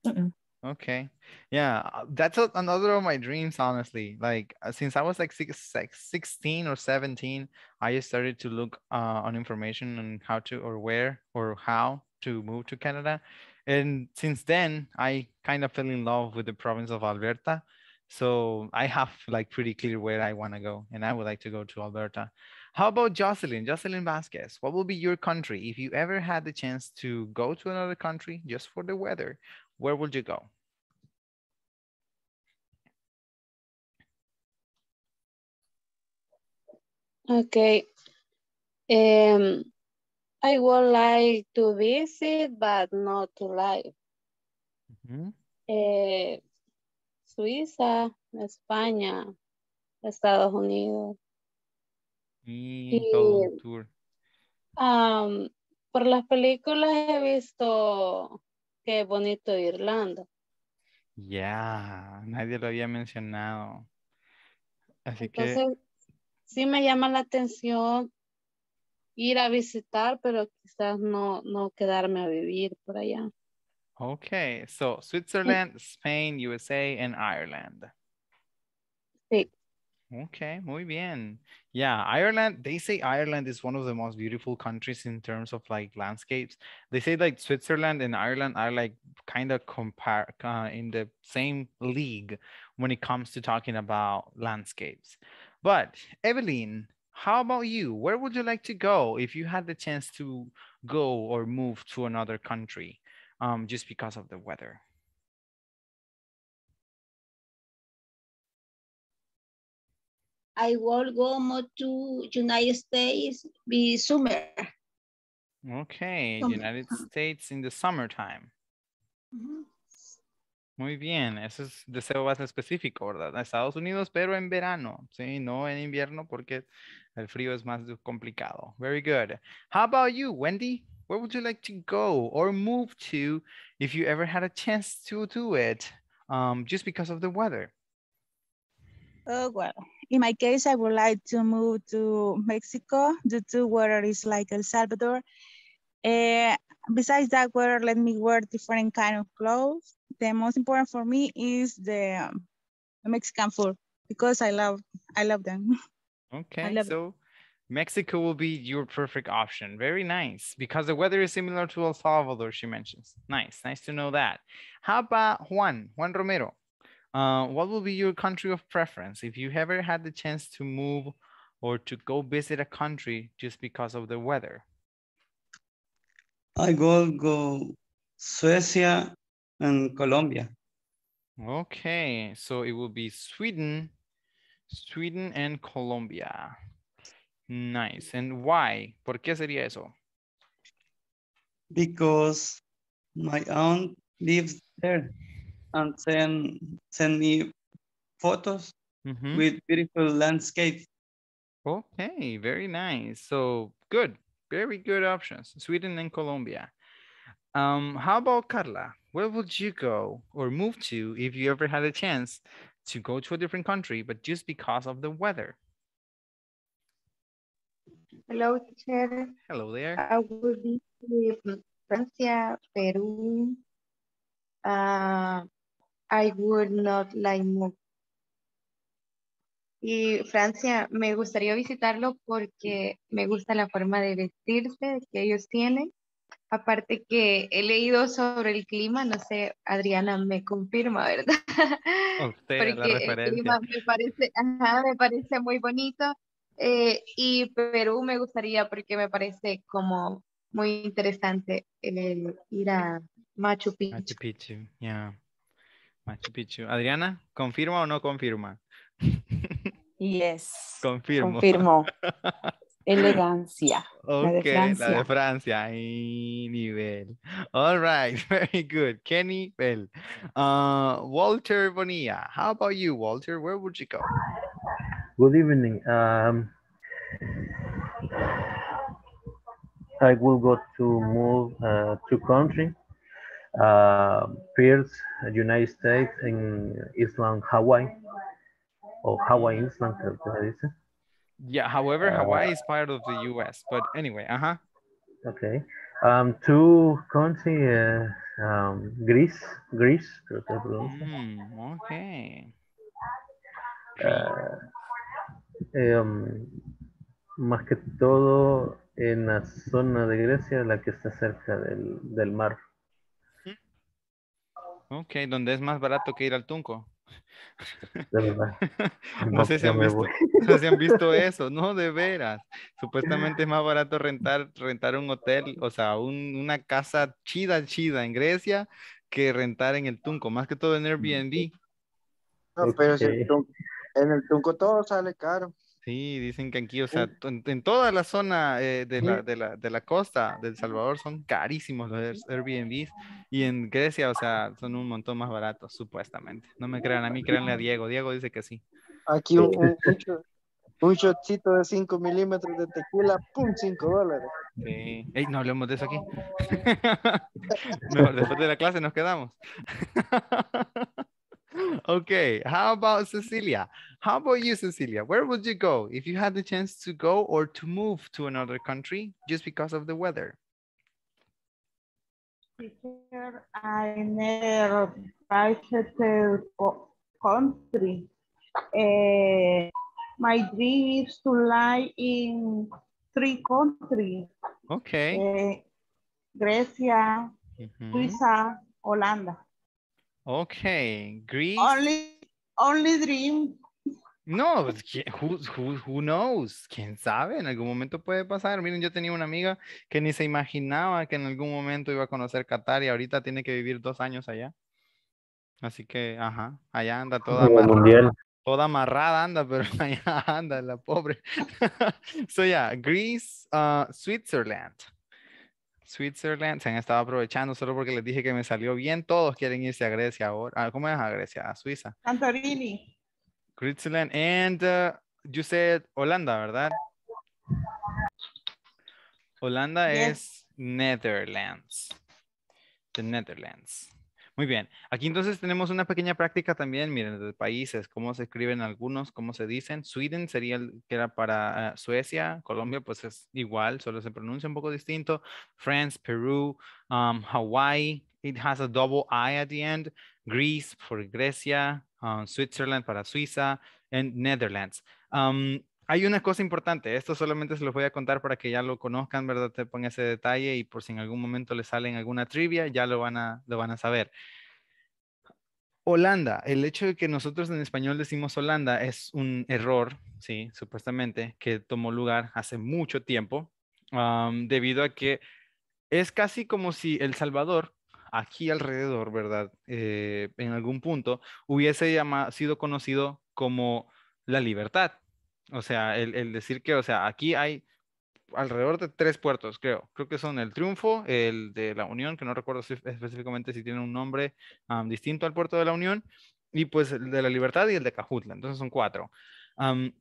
no. Okay. Yeah, that's a, another of my dreams, honestly. Like uh, since I was like, six, 16 or 17, I started to look uh, on information on how to or where or how to move to Canada. And since then, I kind of fell in love with the province of Alberta. So I have like pretty clear where I want to go, and I would like to go to Alberta. How about Jocelyn? Jocelyn Vasquez, what will be your country if you ever had the chance to go to another country just for the weather? Where would you go? Okay. Um, I would like to visit, but not to live. Eh, Suiza, España, Estados Unidos. Y, todo un tour. Um, por las películas he visto que es bonito Irlanda. Ya, nadie lo había mencionado. Así Entonces, que... Sí me llama la atención ir a visitar, pero quizás no, no quedarme a vivir por allá. Okay, so Switzerland, Spain, USA, and Ireland. Sí. Okay, muy bien. Yeah, Ireland, they say Ireland is one of the most beautiful countries in terms of like landscapes. They say like Switzerland and Ireland are like kind of compare uh, in the same league when it comes to talking about landscapes. But Evelyn, how about you? Where would you like to go if you had the chance to go or move to another country um, just because of the weather? I will go more to United States be summer. Okay, summer. United States in the summertime. Mm -hmm. Muy bien, eso es deseo bastante específico, ¿verdad? Estados Unidos, pero en verano, ¿sí? No en invierno porque El frío es más complicado. Very good. How about you, Wendy? Where would you like to go or move to if you ever had a chance to do it um, just because of the weather? Oh, well, in my case, I would like to move to Mexico due to weather is like El Salvador. Uh, besides that weather, let me wear different kind of clothes. The most important for me is the um, Mexican food because I love, I love them. *laughs* Okay, so Mexico will be your perfect option. Very nice, because the weather is similar to El Salvador, she mentions. Nice, nice to know that. How about Juan, Juan Romero? Uh, what will be your country of preference if you ever had the chance to move or to go visit a country just because of the weather? I will go Suecia and Colombia. Okay, so it will be Sweden, Sweden and Colombia. Nice. And why? ¿Por qué sería eso? Because my aunt lives there and send, send me photos mm -hmm. with beautiful landscapes. Okay, very nice. So good, very good options, Sweden and Colombia. Um, how about Carla? Where would you go or move to if you ever had a chance to go to a different country, but just because of the weather. Hello, teacher. Hello there. I would be Francia, Perú. Uh, I would not like more. Y Francia, me gustaría visitarlo porque me gusta la forma de vestirse que ellos tienen Aparte que he leído sobre el clima, no sé, Adriana me confirma, ¿verdad? *laughs* *laughs* Usted, el clima me parece, muy bonito. Eh, y Perú me gustaría porque me parece como muy interesante el ir a Machu Picchu. Machu Picchu, ya. Machu Picchu. Adriana, ¿confirma o no confirma? Yes. *laughs* Confirmo. Confirmo. elegancia. Ok, la de Francia. La de Francia. Ay, nivel. All right, *laughs* very good. Kenny Bell. Uh, Walter Bonilla, how about you, Walter? Where would you go? Good evening. Um, I will go to move uh, to country. Uh, first, United States and Island, Hawaii, or Hawaii Island, Yeah, however, uh, Hawaii is part of the US, but anyway, uh-huh. Okay. Um, two country, uh, um, Greece, Greece, creo que mm, okay. um, más que todo en la zona de Grecia, la que está cerca del, del mar. Ok, donde es más barato que ir al Tunco. No, sé si han, visto, eso, no, de *laughs* veras. Supuestamente es más barato rentar, rentar un hotel, o sea, una casa chida, chida en Grecia que rentar en el Tunco, más que todo en Airbnb. No, pero en el Tunco todo sale caro. Sí, dicen que aquí, o sea, en, toda la zona eh, de, la, de, la, de, la, costa del Salvador son carísimos los Airbnbs y en Grecia, o sea, son un montón más baratos, supuestamente. No me crean a mí, créanle a Diego. Diego dice que sí. Aquí un, un, de 5 milímetros de tequila, ¡pum! 5 dólares. Sí. Ey, no hablemos de eso aquí. *laughs* después de la clase nos quedamos. *laughs* okay, how about Cecilia? How about you, Cecilia? Where would you go if you had the chance to go or to move to another country just because of the weather? I never visited country. Uh, my dream is to live in three countries. Okay. Uh, Grecia, mm -hmm. Suiza, Holanda. Okay, Greece. Only, only dream. No, pues, who, who, who knows? ¿Quién sabe? En algún momento puede pasar. Miren, yo tenía una amiga que ni se imaginaba que en algún momento iba a conocer Qatar y ahorita tiene que vivir dos años allá. Así que, ajá, allá anda toda amarrada. Toda amarrada anda, pero *laughs* allá anda la pobre. *laughs* so ya Greece, uh, Switzerland. Switzerland, se han estado aprovechando solo porque les dije que me salió bien. Todos quieren irse a Grecia ahora. Ah, ¿Cómo es a Grecia? A Suiza. Santorini. Switzerland and uh, you said Holanda, ¿verdad? Holanda es Netherlands. The Netherlands. Muy bien. Aquí entonces tenemos una pequeña práctica también, miren, de países, cómo se escriben algunos, cómo se dicen. Sweden sería el que era para ah, Suecia, Colombia pues es igual, solo se pronuncia un poco distinto. France, Perú, um, Hawaii, it has a double I at the end. Greece for Grecia, um, Switzerland para Suiza, and Netherlands. Um, hay una cosa importante, esto solamente se los voy a contar para que ya lo conozcan, ¿verdad? Te pongo ese detalle y por si en algún momento le salen alguna trivia, ya lo van a, lo van a saber. Holanda, el hecho de que nosotros en español decimos Holanda es un error, sí, supuestamente, que tomó lugar hace mucho tiempo, debido a que es casi como si El Salvador, aquí alrededor, ¿verdad? Eh, en algún punto, hubiese sido conocido como la libertad, o sea, el, decir que, o sea, aquí hay alrededor de tres puertos, creo. Creo que son el Triunfo, el de la Unión, que no recuerdo específicamente si tiene un nombre distinto al puerto de la Unión, y pues el de la Libertad y el de Cajutla. Entonces son cuatro. en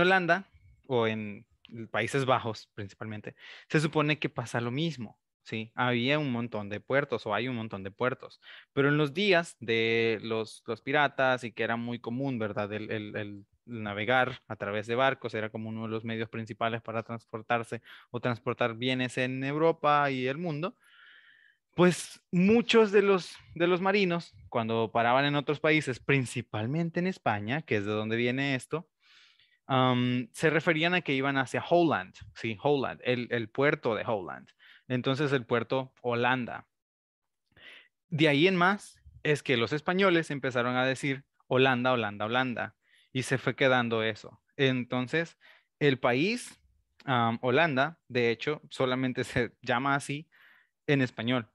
Holanda, o en Países Bajos principalmente, se supone que pasa lo mismo. Sí, había un montón de puertos o hay un montón de puertos, pero en los días de los, los piratas y que era muy común, ¿verdad? el, el navegar a través de barcos, era como uno de los medios principales para transportarse o transportar bienes en Europa y el mundo, pues muchos de los, de los marinos, cuando paraban en otros países, principalmente en España, que es de donde viene esto, se referían a que iban hacia Holland, sí, Holland, el puerto de Holland. Entonces el puerto Holanda. De ahí en más es que los españoles empezaron a decir Holanda, Holanda, Holanda y se fue quedando eso. Entonces, el país, Holanda, de hecho, solamente *laughs* se llama así en español.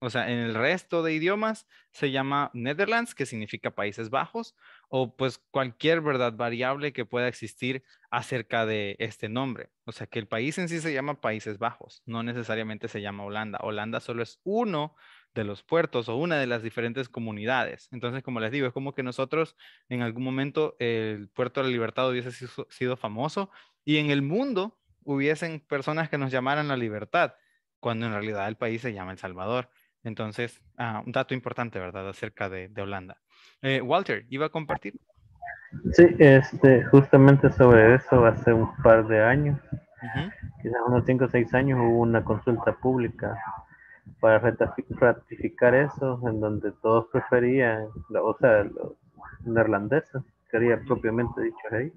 O sea, en el resto de idiomas se llama Netherlands, que significa Países Bajos, o pues cualquier verdad variable que pueda existir acerca de este nombre. O sea, que el país en sí se llama Países Bajos, no necesariamente se llama Holanda. Holanda solo es uno de los puertos o una de las diferentes comunidades. Entonces, como les digo, es como que nosotros en algún momento el puerto de la libertad hubiese sido, famoso y en el mundo hubiesen personas que nos llamaran la libertad, cuando en realidad el país se llama El Salvador. Entonces, ah, un dato importante, ¿verdad?, acerca de, Holanda. Eh, Walter, ¿iba a compartir? Sí, este, justamente sobre eso hace un par de años, quizás unos 5 o 6 años, hubo una consulta pública para ratificar eso, en donde todos preferían, o sea, los neerlandeses, quería propiamente dicho ahí,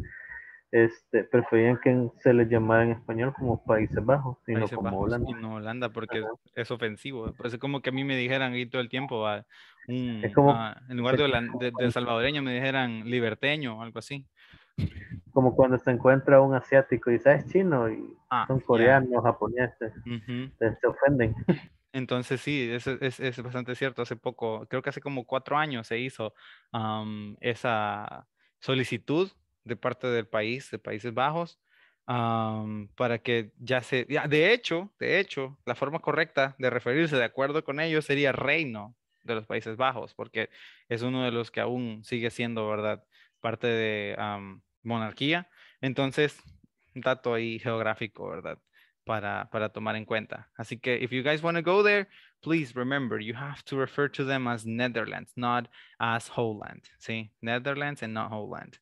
este, preferían que se les llamara en español como Países Bajos, sino como Holanda. no Holanda, porque es ofensivo. parece como que a mí me dijeran ahí todo el tiempo, ah, ah, en lugar de, salvadoreño, me dijeran liberteño o algo así. Como cuando se encuentra un asiático y dice, ah, es chino, y son coreanos, japoneses, se ofenden. Entonces sí, es, es, bastante cierto. Hace poco, creo que hace como cuatro años se hizo esa solicitud de parte del país, de Países Bajos, para que ya se... de hecho, de hecho, la forma correcta de referirse de acuerdo con ellos sería reino de los Países Bajos, porque es uno de los que aún sigue siendo, ¿verdad?, parte de monarquía. Entonces, dato ahí geográfico, ¿verdad? para, para tomar en cuenta. Así que if you guys want to go there, please remember you have to refer to them as Netherlands, not as Holland. ¿sí? Netherlands and not Holland.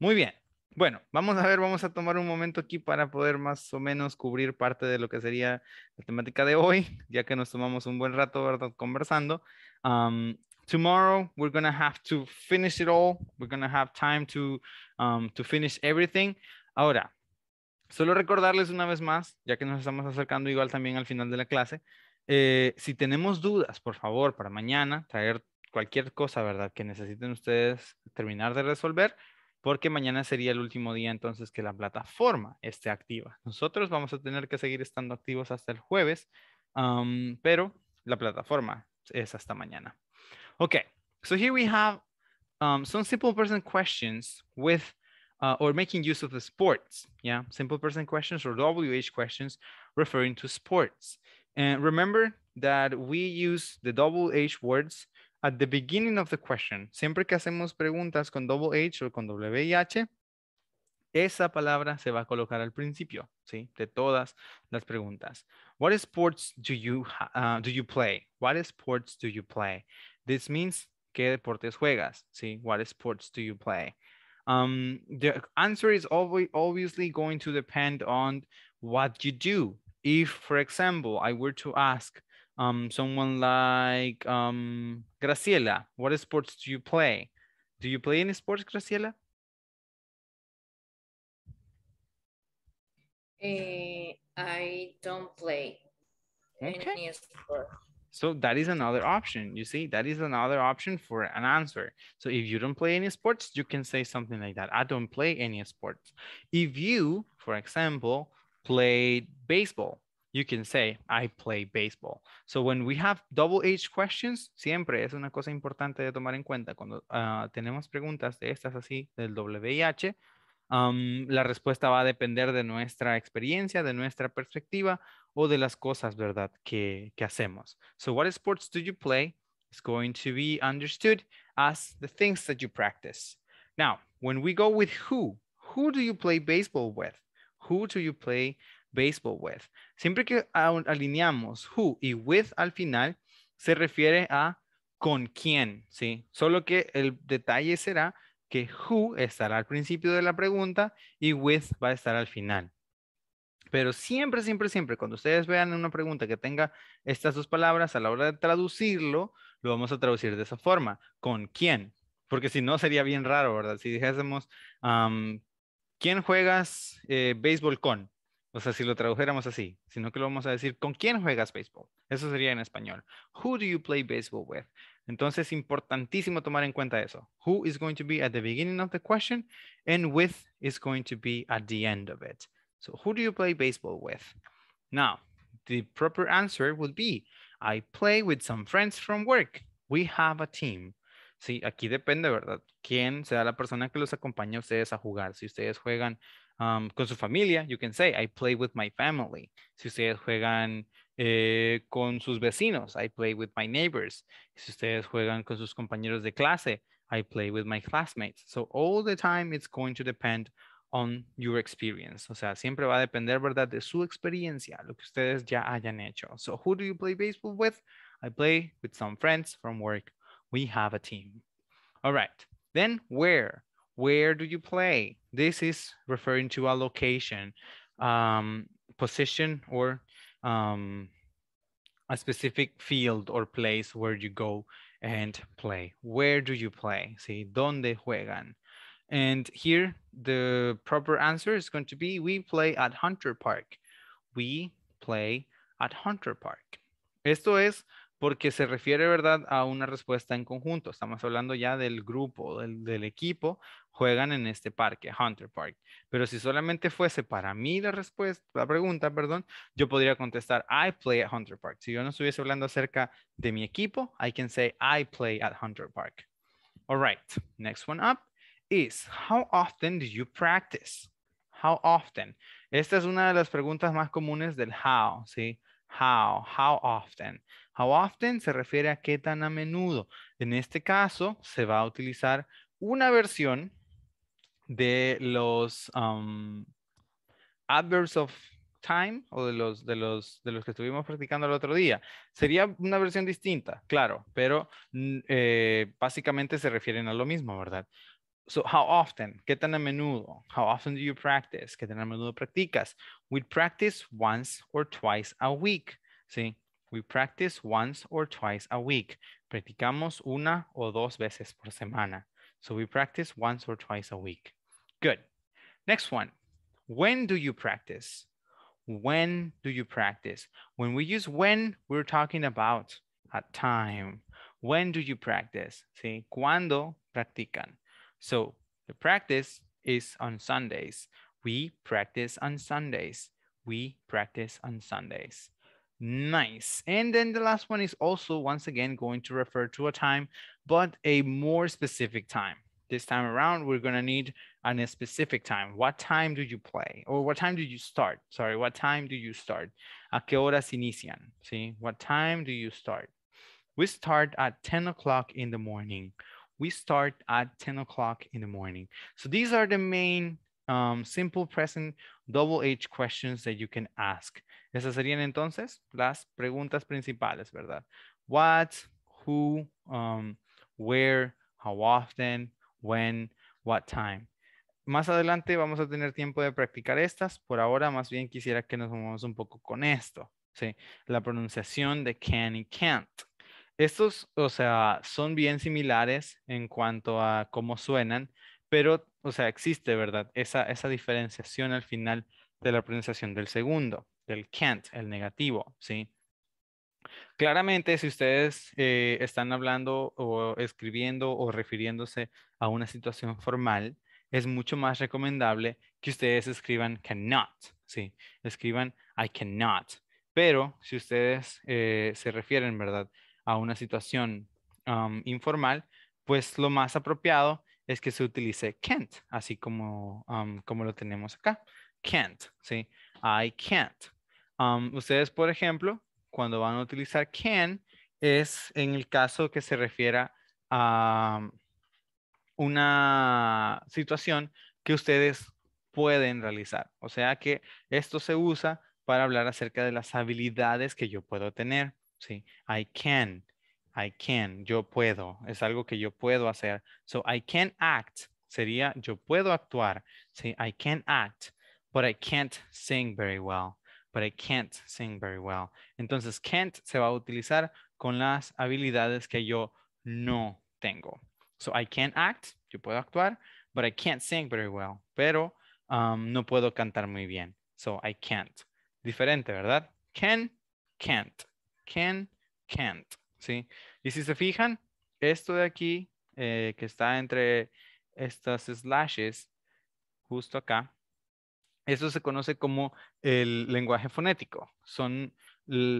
Muy bien. Bueno, vamos a ver, vamos a tomar un momento aquí para poder más o menos cubrir parte de lo que sería la temática de hoy, *laughs* ya que nos tomamos un buen rato ¿verdad? conversando. Um, tomorrow we're gonna have to finish it all. We're to have time to um, to finish everything. Ahora, Solo recordarles una vez más, ya que nos estamos acercando igual también al final de la clase, eh, si tenemos dudas, por favor, para mañana, traer cualquier cosa, ¿verdad? Que necesiten ustedes terminar de resolver, porque mañana sería el último día entonces que la plataforma esté activa. Nosotros vamos a tener que seguir estando activos hasta el jueves, pero la plataforma es hasta mañana. Ok, so here we have um, some simple person questions with uh, or making use of the sports. Yeah, simple person questions or WH questions referring to sports. And remember that we use the double H words at the beginning of the question. Siempre que hacemos preguntas con double H o con WH, esa palabra se va a colocar al principio, ¿sí? De todas las preguntas. What sports do you, uh, do you play? What sports do you play? This means, ¿qué deportes juegas? ¿Sí? What sports do you play? Um, the answer is always obviously going to depend on what you do. If, for example, I were to ask um, someone like um, Graciela, what sports do you play? Do you play any sports, Graciela? Uh, I don't play okay. any sports. So that is another option. You see, that is another option for an answer. So if you don't play any sports, you can say something like that. I don't play any sports. If you, for example, played baseball, you can say, I play baseball. So when we have double H questions, siempre es una cosa importante de tomar en cuenta. Cuando uh, tenemos preguntas de estas así, del WIH, la respuesta va a depender de nuestra experiencia, de nuestra perspectiva o de las cosas, ¿verdad?, que, que hacemos. So, what sports do you play is going to be understood as the things that you practice. Now, when we go with who, who do you play baseball with? Who do you play baseball with? Siempre que alineamos who y with al final, se refiere a con quién, ¿sí? Solo que el detalle será que who estará al principio de la pregunta y with va a estar al final. Pero siempre, siempre, siempre, cuando ustedes vean una pregunta que tenga estas dos palabras, a la hora de traducirlo, lo vamos a traducir de esa forma, con quién. Porque si no, sería bien raro, ¿verdad? Si dijésemos, ¿quién juegas eh, béisbol con? O sea, si lo tradujéramos así, sino que lo vamos a decir, ¿con quién juegas béisbol? Eso sería en español. Who do you play baseball with? Entonces, importantísimo tomar en cuenta eso. Who is going to be at the beginning of the question and with is going to be at the end of it. So who do you play baseball with? Now, the proper answer would be, I play with some friends from work. We have a team. Sí, aquí depende, ¿verdad? ¿Quién sea la persona que los acompaña a ustedes a jugar? Si ustedes juegan um, con su familia, you can say, I play with my family. Si ustedes juegan eh, con sus vecinos, I play with my neighbors. Si ustedes juegan con sus compañeros de clase, I play with my classmates. So all the time it's going to depend on your experience. O sea, siempre va a depender, ¿verdad? De su experiencia, lo que ustedes ya hayan hecho. So who do you play baseball with? I play with some friends from work. We have a team. All right. Then where? Where do you play? This is referring to a location, um, position, or um, a specific field or place where you go and play. Where do you play? See, donde juegan? And here the proper answer is going to be we play at Hunter Park. We play at Hunter Park. Esto es porque se refiere, ¿verdad?, a una respuesta en conjunto. Estamos hablando ya del grupo, del, del equipo juegan en este parque, Hunter Park. Pero si solamente fuese para mí la respuesta, la pregunta, perdón, yo podría contestar I play at Hunter Park. Si yo no estuviese hablando acerca de mi equipo, I can say I play at Hunter Park. All right, next one up is how often do you practice? How often? Esta es una de las preguntas más comunes del how, ¿sí? How, how often. How often se refiere a qué tan a menudo. En este caso, se va a utilizar una versión de los um, adverbs of time o de los, de, los, de los que estuvimos practicando el otro día. Sería una versión distinta, claro, pero eh, básicamente se refieren a lo mismo, ¿verdad? So, how often? ¿Qué tan a menudo? How often do you practice? ¿Qué tan a menudo practicas? We practice once or twice a week. ¿Sí? We practice once or twice a week. Practicamos una o dos veces por semana. So, we practice once or twice a week. Good. Next one. When do you practice? When do you practice? When we use when, we're talking about a time. When do you practice? See, cuando practican. So the practice is on Sundays. We practice on Sundays. We practice on Sundays. Nice. And then the last one is also once again going to refer to a time, but a more specific time this time around, we're gonna need a specific time. What time do you play? Or what time do you start? Sorry, what time do you start? ¿A qué horas inician? See, what time do you start? We start at 10 o'clock in the morning. We start at 10 o'clock in the morning. So these are the main um, simple present double H questions that you can ask. Esas serían entonces las preguntas principales, ¿verdad? What, who, um, where, how often, when, what time. Más adelante vamos a tener tiempo de practicar estas. Por ahora, más bien quisiera que nos movamos un poco con esto. ¿sí? La pronunciación de can y can't. Estos, o sea, son bien similares en cuanto a cómo suenan, pero, o sea, existe, ¿verdad? Esa, esa diferenciación al final de la pronunciación del segundo, del can't, el negativo, ¿sí? Claramente, si ustedes eh, están hablando o escribiendo o refiriéndose a una situación formal, es mucho más recomendable que ustedes escriban cannot, ¿sí? Escriban I cannot. Pero si ustedes eh, se refieren, ¿verdad? A una situación informal, pues lo más apropiado es que se utilice can't, así como, como lo tenemos acá. Can't, ¿sí? I can't. ustedes, por ejemplo, cuando van a utilizar can es en el caso que se refiera a una situación que ustedes pueden realizar. O sea que esto se usa para hablar acerca de las habilidades que yo puedo tener. ¿sí? I can, I can, yo puedo, es algo que yo puedo hacer. So I can act sería yo puedo actuar. ¿sí? I can act, but I can't sing very well but I can't sing very well. Entonces, can't se va a utilizar con las habilidades que yo no tengo. So, I can't act, yo puedo actuar, but I can't sing very well. Pero um, no puedo cantar muy bien. So, I can't. Diferente, ¿verdad? Can, can't. Can, can't. ¿Sí? Y si se fijan, esto de aquí, eh, que está entre estas slashes, justo acá, eso se conoce como el lenguaje fonético. Son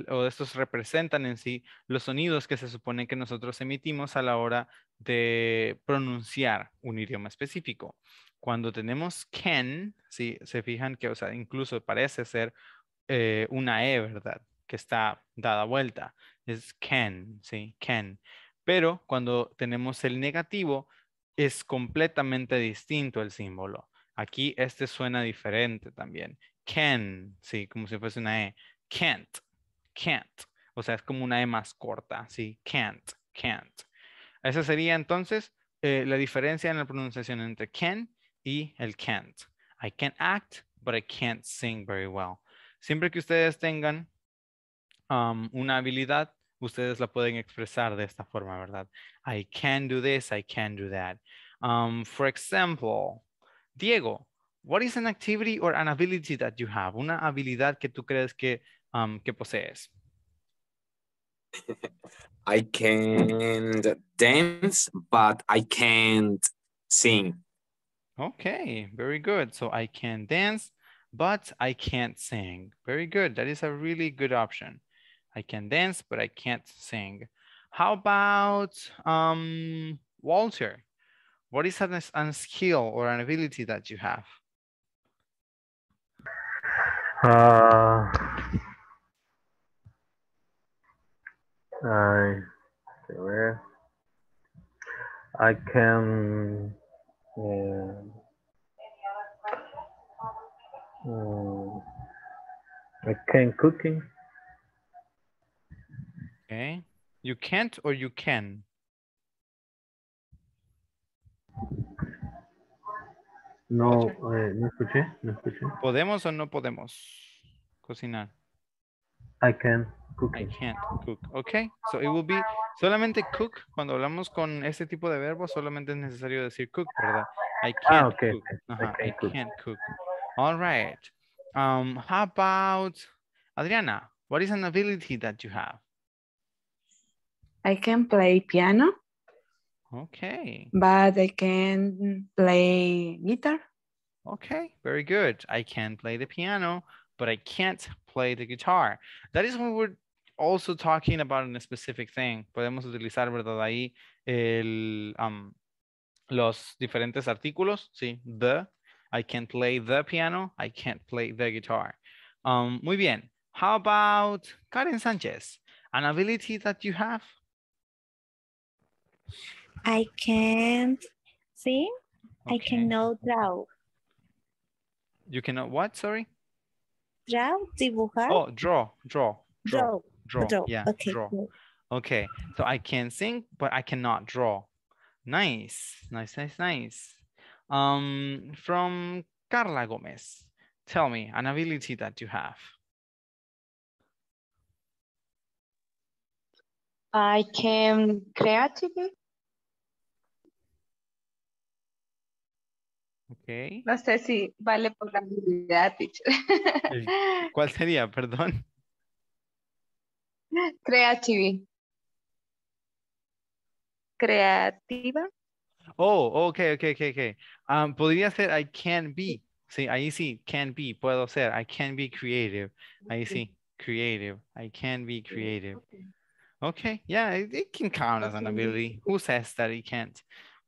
o estos representan en sí los sonidos que se supone que nosotros emitimos a la hora de pronunciar un idioma específico. Cuando tenemos can, si se fijan que, o sea, incluso parece ser eh, una E, ¿verdad? Que está dada vuelta. Es can, ¿sí? Can. Pero cuando tenemos el negativo, es completamente distinto el símbolo. Aquí este suena diferente también. Can, sí, como si fuese una E. Can't, can't. O sea, es como una E más corta, sí. Can't, can't. Esa sería entonces eh, la diferencia en la pronunciación entre can y el can't. I can act, but I can't sing very well. Siempre que ustedes tengan um, una habilidad, ustedes la pueden expresar de esta forma, ¿verdad? I can do this, I can do that. Um, for example, Diego, what is an activity or an ability that you have? Una habilidad que tú crees que, um, que posees. *laughs* I can dance, but I can't sing. Okay, very good. So I can dance, but I can't sing. Very good. That is a really good option. I can dance, but I can't sing. How about um, Walter? What is an, skill or an ability that you have? Uh, I, where? I can. Uh, um, I can cooking. Okay. You can't or you can? No, eh, no escuché, no escuché. ¿Podemos o no podemos cocinar? I can cook. I can't cook. Okay, so it will be solamente cook. Cuando hablamos con este tipo de verbos, solamente es necesario decir cook, ¿verdad? I ah, can't cook. I, can't, cook. All right. Um, how about Adriana? What is an ability that you have? I can play piano. Okay. But I can play guitar. Okay, very good. I can play the piano, but I can't play the guitar. That is when we're also talking about a specific thing. Podemos utilizar, ¿verdad? Ahí el, um, los diferentes artículos, sí, the, I can play the piano, I can't play the guitar. Um, muy bien. How about Karen Sanchez? An ability that you have? I can't sing. Okay. I cannot draw. You cannot what, sorry? Draw, dibujar. Oh, draw, draw, draw, draw, draw. draw. yeah, okay. draw. Okay, so I can sing, but I cannot draw. Nice, nice, nice, nice. Um, from Carla Gomez, tell me an ability that you have. I can creatively. No sé si vale por la habilidad, teacher. *laughs* ¿Cuál sería, perdón? Creativity. Creativa. Oh, ok, ok, ok, ok. Um, podría ser I can be. Sí, ahí sí, can be, puedo ser. I can be creative. Ahí sí, creative. I can be creative. Ok, yeah, it, it can count as an ability. Who says that it can't?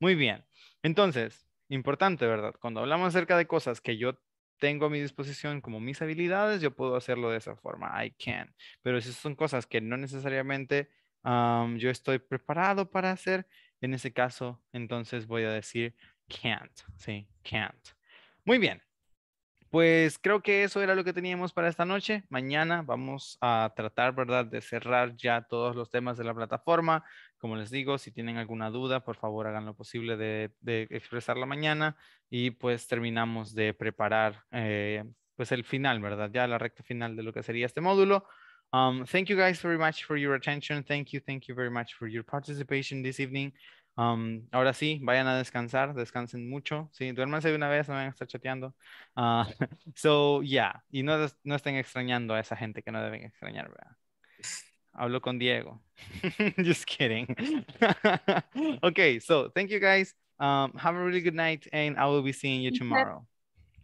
Muy bien. Entonces, importante, ¿verdad? Cuando hablamos acerca de cosas que yo tengo a mi disposición como mis habilidades, yo puedo hacerlo de esa forma, I can. Pero si son cosas que no necesariamente yo estoy preparado para hacer, en ese caso, entonces voy a decir can't, ¿sí? Can't. Muy bien. Pues creo que eso era lo que teníamos para esta noche. Mañana vamos a tratar, ¿verdad?, de cerrar ya todos los temas de la plataforma. Como les digo, si tienen alguna duda, por favor hagan lo posible de, expresarla mañana y pues terminamos de preparar eh, pues el final, ¿verdad? Ya la recta final de lo que sería este módulo. Um, thank you guys very much for your attention. Thank you, thank you very much for your participation this evening. Um, ahora sí, vayan a descansar, descansen mucho. Sí, duérmanse de una vez, no van a estar chateando. Ah, *laughs* so, yeah, y no, no estén extrañando a esa gente que no deben extrañar, ¿verdad? hablo con Diego. *laughs* Just kidding. *laughs* okay, so thank you guys. Um, have a really good night and I will be seeing you tomorrow.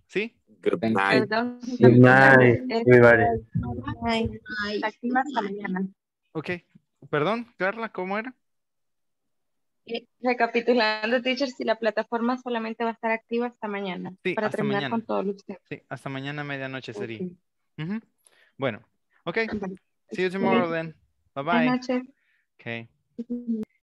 ¿Sí? Good night. Good night, everybody. Okay. Perdón, Carla, ¿cómo era? Eh, recapitulando, teacher, si la plataforma solamente va a estar activa hasta mañana. Sí, para terminar con todo Sí, hasta mañana medianoche sería. Bueno, ok. See you tomorrow then. Bye-bye. Okay.